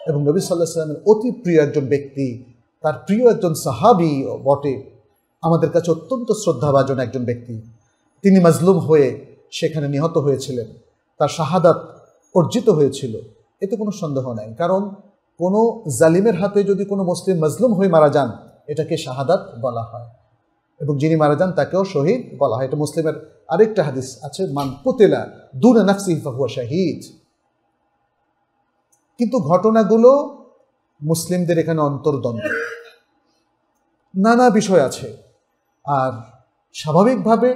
এবং নবী সাল্লাহ সাল্লামের অতি প্রিয় একজন ব্যক্তি তার প্রিয় একজন সাহাবি বটে আমাদের কাছে অত্যন্ত শ্রদ্ধাভাজন একজন ব্যক্তি তিনি মাজলুম হয়ে সেখানে নিহত হয়েছিলেন তার শাহাদাত অর্জিত হয়েছিল এতে কোনো সন্দেহ নাই কারণ কোনো জালিমের হাতে যদি কোনো মুসলিম মাজলুম হয়ে মারা যান এটাকে শাহাদাত বলা হয় এবং যিনি মারা যান তাকেও শহীদ বলা হয় এটা মুসলিমের আরেকটা হাদিস আছে মান পুতেলা দুনে নাকসি ফাহুয়া শাহিদ কিন্তু ঘটনাগুলো মুসলিমদের এখানে অন্তর্দ্বন্দ্ব নানা বিষয় আছে আর স্বাভাবিকভাবে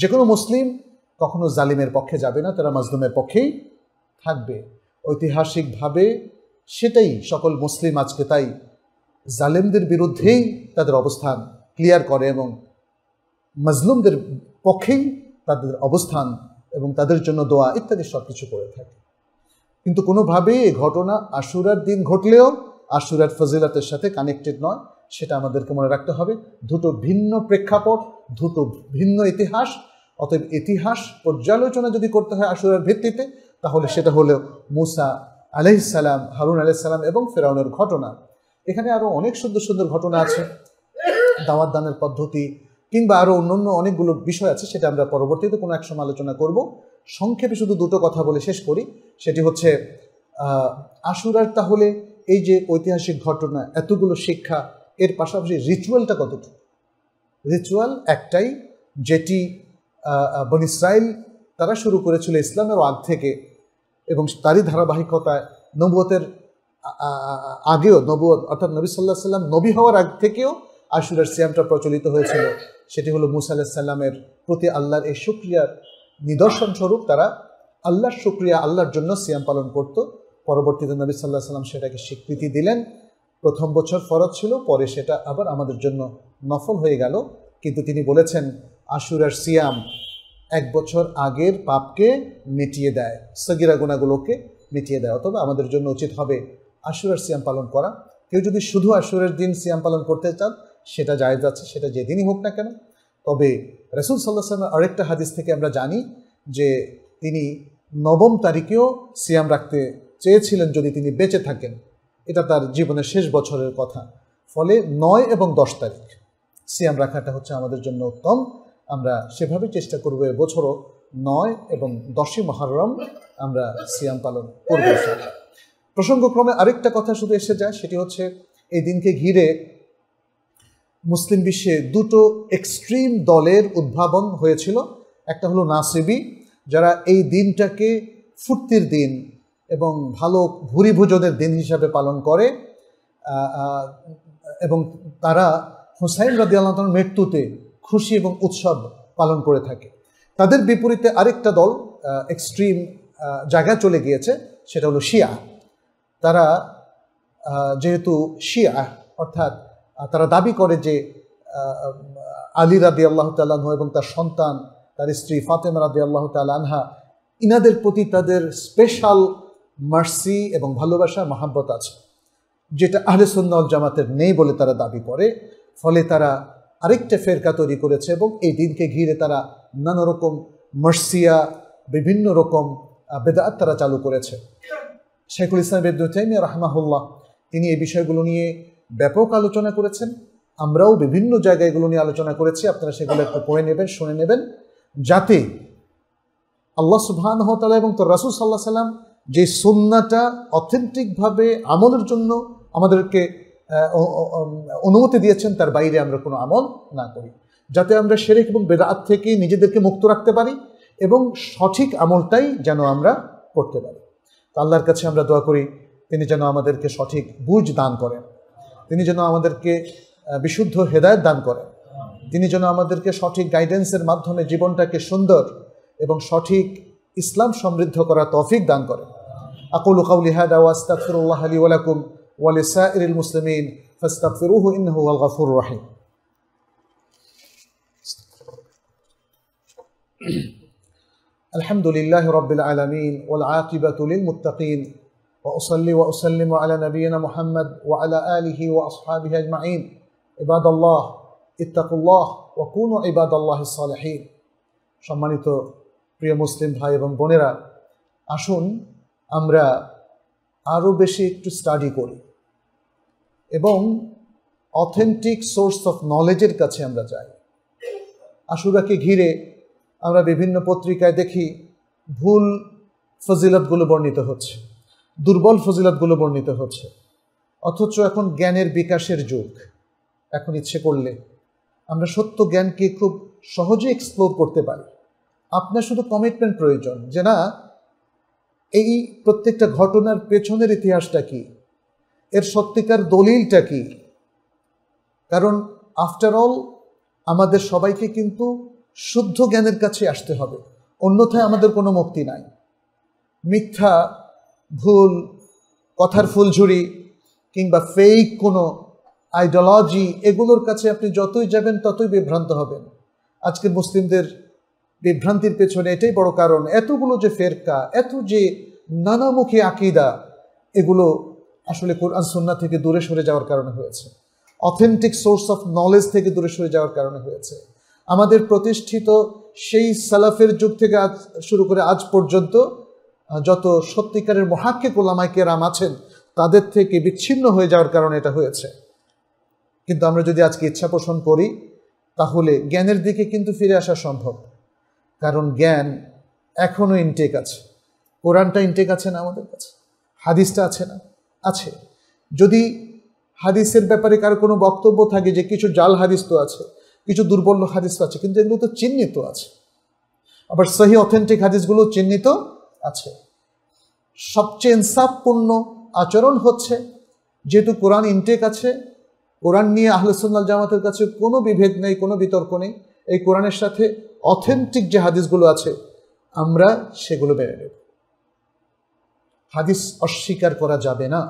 যে কোনো মুসলিম কখনো জালিমের পক্ষে যাবে না তারা মাজলুমের পক্ষেই থাকবে ঐতিহাসিকভাবে সেটাই সকল মুসলিম আজকে তাই জালেমদের বিরুদ্ধেই তাদের অবস্থান ক্লিয়ার করে এবং মাজলুমদের পক্ষেই তাদের অবস্থান এবং তাদের জন্য দোয়া ইত্যাদি সব কিছু করে থাকে কিন্তু কোনোভাবেই এই ঘটনা আশুরার দিন ঘটলেও আশুরার ফজিলাতের সাথে কানেক্টেড নয় সেটা আমাদেরকে মনে রাখতে হবে দুটো ভিন্ন প্রেক্ষাপট দুটো ভিন্ন ইতিহাস অতএব ইতিহাস পর্যালোচনা যদি করতে হয় আশুরার ভিত্তিতে তাহলে সেটা হলো মুসা আলাইসালাম হারুন আলাইসালাম এবং ফেরাউনের ঘটনা এখানে আরও অনেক সুন্দর সুন্দর ঘটনা আছে দাওয়াত দানের পদ্ধতি কিংবা আরও অন্য অন্য অনেকগুলো বিষয় আছে সেটা আমরা পরবর্তীতে কোনো এক সময় আলোচনা করবো সংক্ষেপে শুধু দুটো কথা বলে শেষ করি সেটি হচ্ছে আশুরার তাহলে এই যে ঐতিহাসিক ঘটনা এতগুলো শিক্ষা এর পাশাপাশি রিচুয়ালটা কতটুকু রিচুয়াল একটাই যেটি বন ইসরায়েল তারা শুরু করেছিল ইসলামের আগ থেকে এবং তারই ধারাবাহিকতায় নবুয়তের আগেও নবুয়ত অর্থাৎ নবী সাল্লাহ সাল্লাম নবী হওয়ার আগ থেকেও আশুরার সিয়ামটা প্রচলিত হয়েছিল সেটি হলো মুসা আল্লাহ সাল্লামের প্রতি আল্লাহর এই শুক্রিয়ার নিদর্শন স্বরূপ তারা আল্লাহর শুক্রিয়া আল্লাহর জন্য সিয়াম পালন করত পরবর্তীতে নবী সাল্লাহ সাল্লাম সেটাকে স্বীকৃতি দিলেন প্রথম বছর ফরজ ছিল পরে সেটা আবার আমাদের জন্য নফল হয়ে গেল কিন্তু তিনি বলেছেন আশুরার সিয়াম এক বছর আগের পাপকে মিটিয়ে দেয় সগিরা গুণাগুলোকে মিটিয়ে দেয় অথবা আমাদের জন্য উচিত হবে আশুরার সিয়াম পালন করা কেউ যদি শুধু আশুরের দিন সিয়াম পালন করতে চান সেটা জায়জ আছে সেটা যেদিনই হোক না কেন তবে রসুল সাল্লাহ আরেকটা হাদিস থেকে আমরা জানি যে তিনি নবম তারিখেও সিয়াম রাখতে চেয়েছিলেন যদি তিনি বেঁচে থাকেন এটা তার জীবনের শেষ বছরের কথা ফলে নয় এবং দশ তারিখ সিয়াম রাখাটা হচ্ছে আমাদের জন্য উত্তম আমরা সেভাবে চেষ্টা করবো এবছরও নয় এবং দশই মহারম আমরা সিয়াম পালন করব প্রসঙ্গক্রমে আরেকটা কথা শুধু এসে যায় সেটি হচ্ছে এই দিনকে ঘিরে মুসলিম বিশ্বে দুটো এক্সট্রিম দলের উদ্ভাবন হয়েছিল একটা হলো নাসিবি যারা এই দিনটাকে ফুর্তির দিন এবং ভালো ভুরি দিন হিসাবে পালন করে এবং তারা হোসাইন রাদি আল্লাহর মৃত্যুতে খুশি এবং উৎসব পালন করে থাকে তাদের বিপরীতে আরেকটা দল এক্সট্রিম জায়গায় চলে গিয়েছে সেটা হলো শিয়া তারা যেহেতু শিয়া অর্থাৎ তারা দাবি করে যে আলী রাদি আল্লাহ তাল্লাহ এবং তার সন্তান তার স্ত্রী ফাতেমা রাদি আল্লাহ তাল্লাহা ইনাদের প্রতি তাদের স্পেশাল মার্সি এবং ভালোবাসা মাহাব্বত আছে যেটা আহলে সুন্নল জামাতের নেই বলে তারা দাবি করে ফলে তারা আরেকটা ফেরকা তৈরি করেছে এবং এই দিনকে ঘিরে তারা নানা রকম মার্সিয়া বিভিন্ন রকম বেদাত তারা চালু করেছে শেখুল ইসলাম বেদ্দুতাইমিয়া রহমাহুল্লাহ তিনি এই বিষয়গুলো নিয়ে ব্যাপক আলোচনা করেছেন আমরাও বিভিন্ন জায়গায় এগুলো নিয়ে আলোচনা করেছি আপনারা সেগুলো একটু পড়ে নেবেন শুনে নেবেন যাতে আল্লাহ সুবহান এবং তোর রাসুল সাল্লাহ সাল্লাম যে সন্নাটা অথেন্টিকভাবে আমলের জন্য আমাদেরকে অনুমতি দিয়েছেন তার বাইরে আমরা কোনো আমল না করি যাতে আমরা সেরেক এবং বেদাত থেকে নিজেদেরকে মুক্ত রাখতে পারি এবং সঠিক আমলটাই যেন আমরা করতে পারি তো আল্লাহর কাছে আমরা দোয়া করি তিনি যেন আমাদেরকে সঠিক বুঝ দান করেন তিনি যেন আমাদেরকে বিশুদ্ধ হেদায়ত দান করেন তিনি যেন আমাদেরকে সঠিক গাইডেন্সের মাধ্যমে জীবনটাকে সুন্দর এবং সঠিক ইসলাম সমৃদ্ধ করা তৌফিক দান করেন আকুল কাউলি হাদা ওয়াস্তাকফিরুল্লাহ আলী ওয়ালাকুম ওয়ালিসাইরুল মুসলিমিন ফাস্তাকফিরুহু ইন্নাহু আল গাফুর রহিম الحمد لله رب العالمين والعاقبة للمتقين وأصلي وأسلم على نبينا محمد وعلى آله وأصحابه أجمعين عباد الله اتقوا الله وكونوا عباد الله الصالحين সম্মানিত প্রিয় মুসলিম ভাই এবং বোনেরা আসুন আমরা আরও বেশি একটু স্টাডি করি এবং অথেন্টিক সোর্স অফ নলেজের কাছে আমরা যাই আশুরাকে ঘিরে আমরা বিভিন্ন পত্রিকায় দেখি ভুল ফজিলতগুলো বর্ণিত হচ্ছে দুর্বল ফজিলাতগুলো বর্ণিত হচ্ছে অথচ এখন জ্ঞানের বিকাশের যুগ এখন ইচ্ছে করলে আমরা সত্য জ্ঞানকে খুব সহজে এক্সপ্লোর করতে পারি আপনার শুধু কমিটমেন্ট প্রয়োজন যে না এই প্রত্যেকটা ঘটনার পেছনের ইতিহাসটা কি এর সত্যিকার দলিলটা কি কারণ আফটার অল আমাদের সবাইকে কিন্তু শুদ্ধ জ্ঞানের কাছে আসতে হবে অন্যথায় আমাদের কোনো মুক্তি নাই মিথ্যা ভুল কথার ফুলঝুরি কিংবা ফেক কোনো আইডিওলজি এগুলোর কাছে আপনি যতই যাবেন ততই বিভ্রান্ত হবেন আজকে মুসলিমদের বিভ্রান্তির পেছনে এটাই বড় কারণ এতগুলো যে ফেরকা এত যে নানামুখী আকিদা এগুলো আসলে কোরআন সন্না থেকে দূরে সরে যাওয়ার কারণে হয়েছে অথেন্টিক সোর্স অফ নলেজ থেকে দূরে সরে যাওয়ার কারণে হয়েছে আমাদের প্রতিষ্ঠিত সেই সালাফের যুগ থেকে আজ শুরু করে আজ পর্যন্ত যত সত্যিকারের মহাক্ষে কোলামায় কেরাম আছেন তাদের থেকে বিচ্ছিন্ন হয়ে যাওয়ার কারণে এটা হয়েছে কিন্তু আমরা যদি আজকে ইচ্ছা পোষণ করি তাহলে জ্ঞানের দিকে কিন্তু ফিরে আসা সম্ভব কারণ জ্ঞান এখনও ইনটেক আছে কোরআনটা ইনটেক আছে না আমাদের কাছে হাদিসটা আছে না আছে যদি হাদিসের ব্যাপারে কারো কোনো বক্তব্য থাকে যে কিছু জাল হাদিস তো আছে কিছু দুর্বল হাদিস তো আছে কিন্তু এগুলো তো চিহ্নিত আছে আবার সহি অথেন্টিক হাদিসগুলো চিহ্নিত আছে সবচেয়ে ইনসাফপূর্ণ আচরণ হচ্ছে যেহেতু কোরআন ইনটেক আছে কোরআন নিয়ে আহলসুল্লাহ জামাতের কাছে কোনো বিভেদ নেই কোনো বিতর্ক নেই এই কোরআনের সাথে অথেন্টিক যে হাদিসগুলো আছে আমরা সেগুলো মেনে নেব হাদিস অস্বীকার করা যাবে না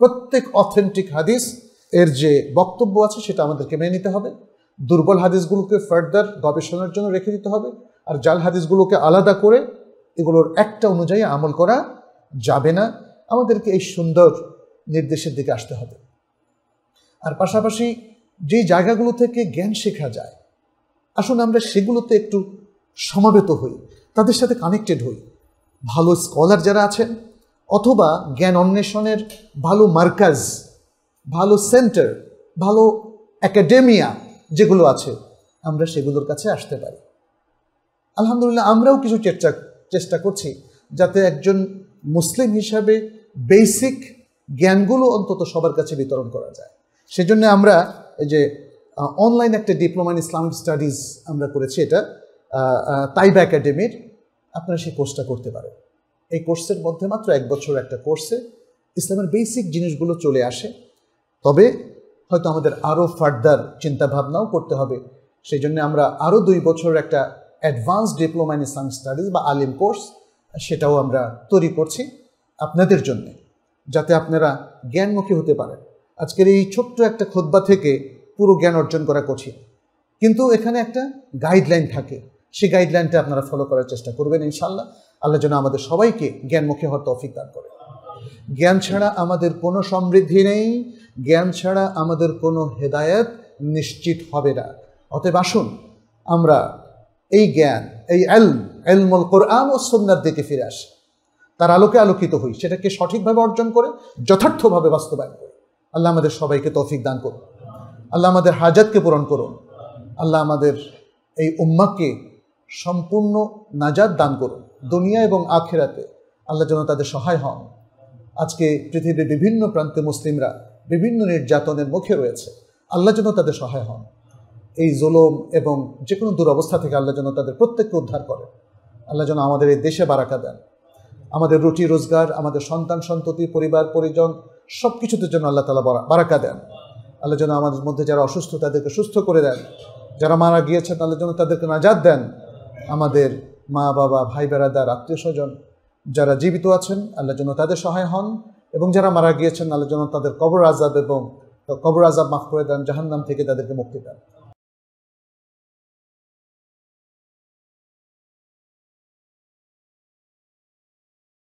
প্রত্যেক অথেন্টিক হাদিস এর যে বক্তব্য আছে সেটা আমাদেরকে মেনে নিতে হবে দুর্বল হাদিসগুলোকে ফার্দার গবেষণার জন্য রেখে দিতে হবে আর জাল হাদিসগুলোকে আলাদা করে এগুলোর একটা অনুযায়ী আমল করা যাবে না আমাদেরকে এই সুন্দর নির্দেশের দিকে আসতে হবে আর পাশাপাশি যে জায়গাগুলো থেকে জ্ঞান শেখা যায় আসুন আমরা সেগুলোতে একটু সমাবেত হই তাদের সাথে কানেক্টেড হই ভালো স্কলার যারা আছেন অথবা জ্ঞান অন্বেষণের ভালো মার্কাজ ভালো সেন্টার ভালো একাডেমিয়া যেগুলো আছে আমরা সেগুলোর কাছে আসতে পারি আলহামদুলিল্লাহ আমরাও কিছু চেষ্টা চেষ্টা করছি যাতে একজন মুসলিম হিসাবে বেসিক জ্ঞানগুলো অন্তত সবার কাছে বিতরণ করা যায় সেজন্য আমরা এই যে অনলাইন একটা ডিপ্লোমা ইন ইসলামিক স্টাডিজ আমরা করেছি এটা তাইবা একাডেমির আপনারা সেই কোর্সটা করতে পারেন এই কোর্সের মধ্যে মাত্র এক বছর একটা কোর্সে ইসলামের বেসিক জিনিসগুলো চলে আসে তবে হয়তো আমাদের আরও ফার্দার চিন্তাভাবনাও করতে হবে সেই জন্য আমরা আরও দুই বছর একটা advance diploma in Islamic studies বা আলিম কোর্স সেটাও আমরা তৈরি করছি আপনাদের জন্য যাতে আপনারা জ্ঞানমুখী হতে পারেন আজকের এই ছোট্ট একটা খোদ্া থেকে পুরো জ্ঞান অর্জন করা কঠিন কিন্তু এখানে একটা গাইডলাইন থাকে সেই গাইডলাইনটা আপনারা ফলো করার চেষ্টা করবেন ইনশাল্লাহ আল্লাহ যেন আমাদের সবাইকে জ্ঞানমুখী হওয়ার তফিক দান করে জ্ঞান ছাড়া আমাদের কোনো সমৃদ্ধি নেই জ্ঞান ছাড়া আমাদের কোনো হেদায়েত নিশ্চিত হবে না অতএব আসুন আমরা এই জ্ঞান এই এলম এলমল কোরআন ও সন্ন্যার দিকে ফিরে আসে তার আলোকে আলোকিত হই সেটাকে সঠিকভাবে অর্জন করে যথার্থভাবে বাস্তবায়ন করি আল্লাহ আমাদের সবাইকে তৌফিক দান করুন আল্লাহ আমাদের হাজাতকে পূরণ করুন আল্লাহ আমাদের এই উম্মাকে সম্পূর্ণ নাজাদ দান করুন দুনিয়া এবং আখেরাতে আল্লাহ যেন তাদের সহায় হন আজকে পৃথিবীর বিভিন্ন প্রান্তে মুসলিমরা বিভিন্ন নির্যাতনের মুখে রয়েছে আল্লাহ যেন তাদের সহায় হন এই জোলম এবং যে কোনো দুরবস্থা থেকে আল্লাহ যেন তাদের প্রত্যেককে উদ্ধার করেন আল্লাহ যেন আমাদের এই দেশে বারাকা দেন আমাদের রুটি রোজগার আমাদের সন্তান সন্ততি পরিবার পরিজন সব কিছুতে জন্য আল্লাহ তালা বারাকা দেন আল্লাহ যেন আমাদের মধ্যে যারা অসুস্থ তাদেরকে সুস্থ করে দেন যারা মারা গিয়েছেন আল্লাহ যেন তাদেরকে নাজাদ দেন আমাদের মা বাবা ভাই বেড়াদার আত্মীয় স্বজন যারা জীবিত আছেন আল্লাহ যেন তাদের সহায় হন এবং যারা মারা গিয়েছেন আল্লাহ যেন তাদের কবর আজাদ এবং কবর আজাব মাফ করে দেন জাহান্নাম থেকে তাদেরকে মুক্তি দেন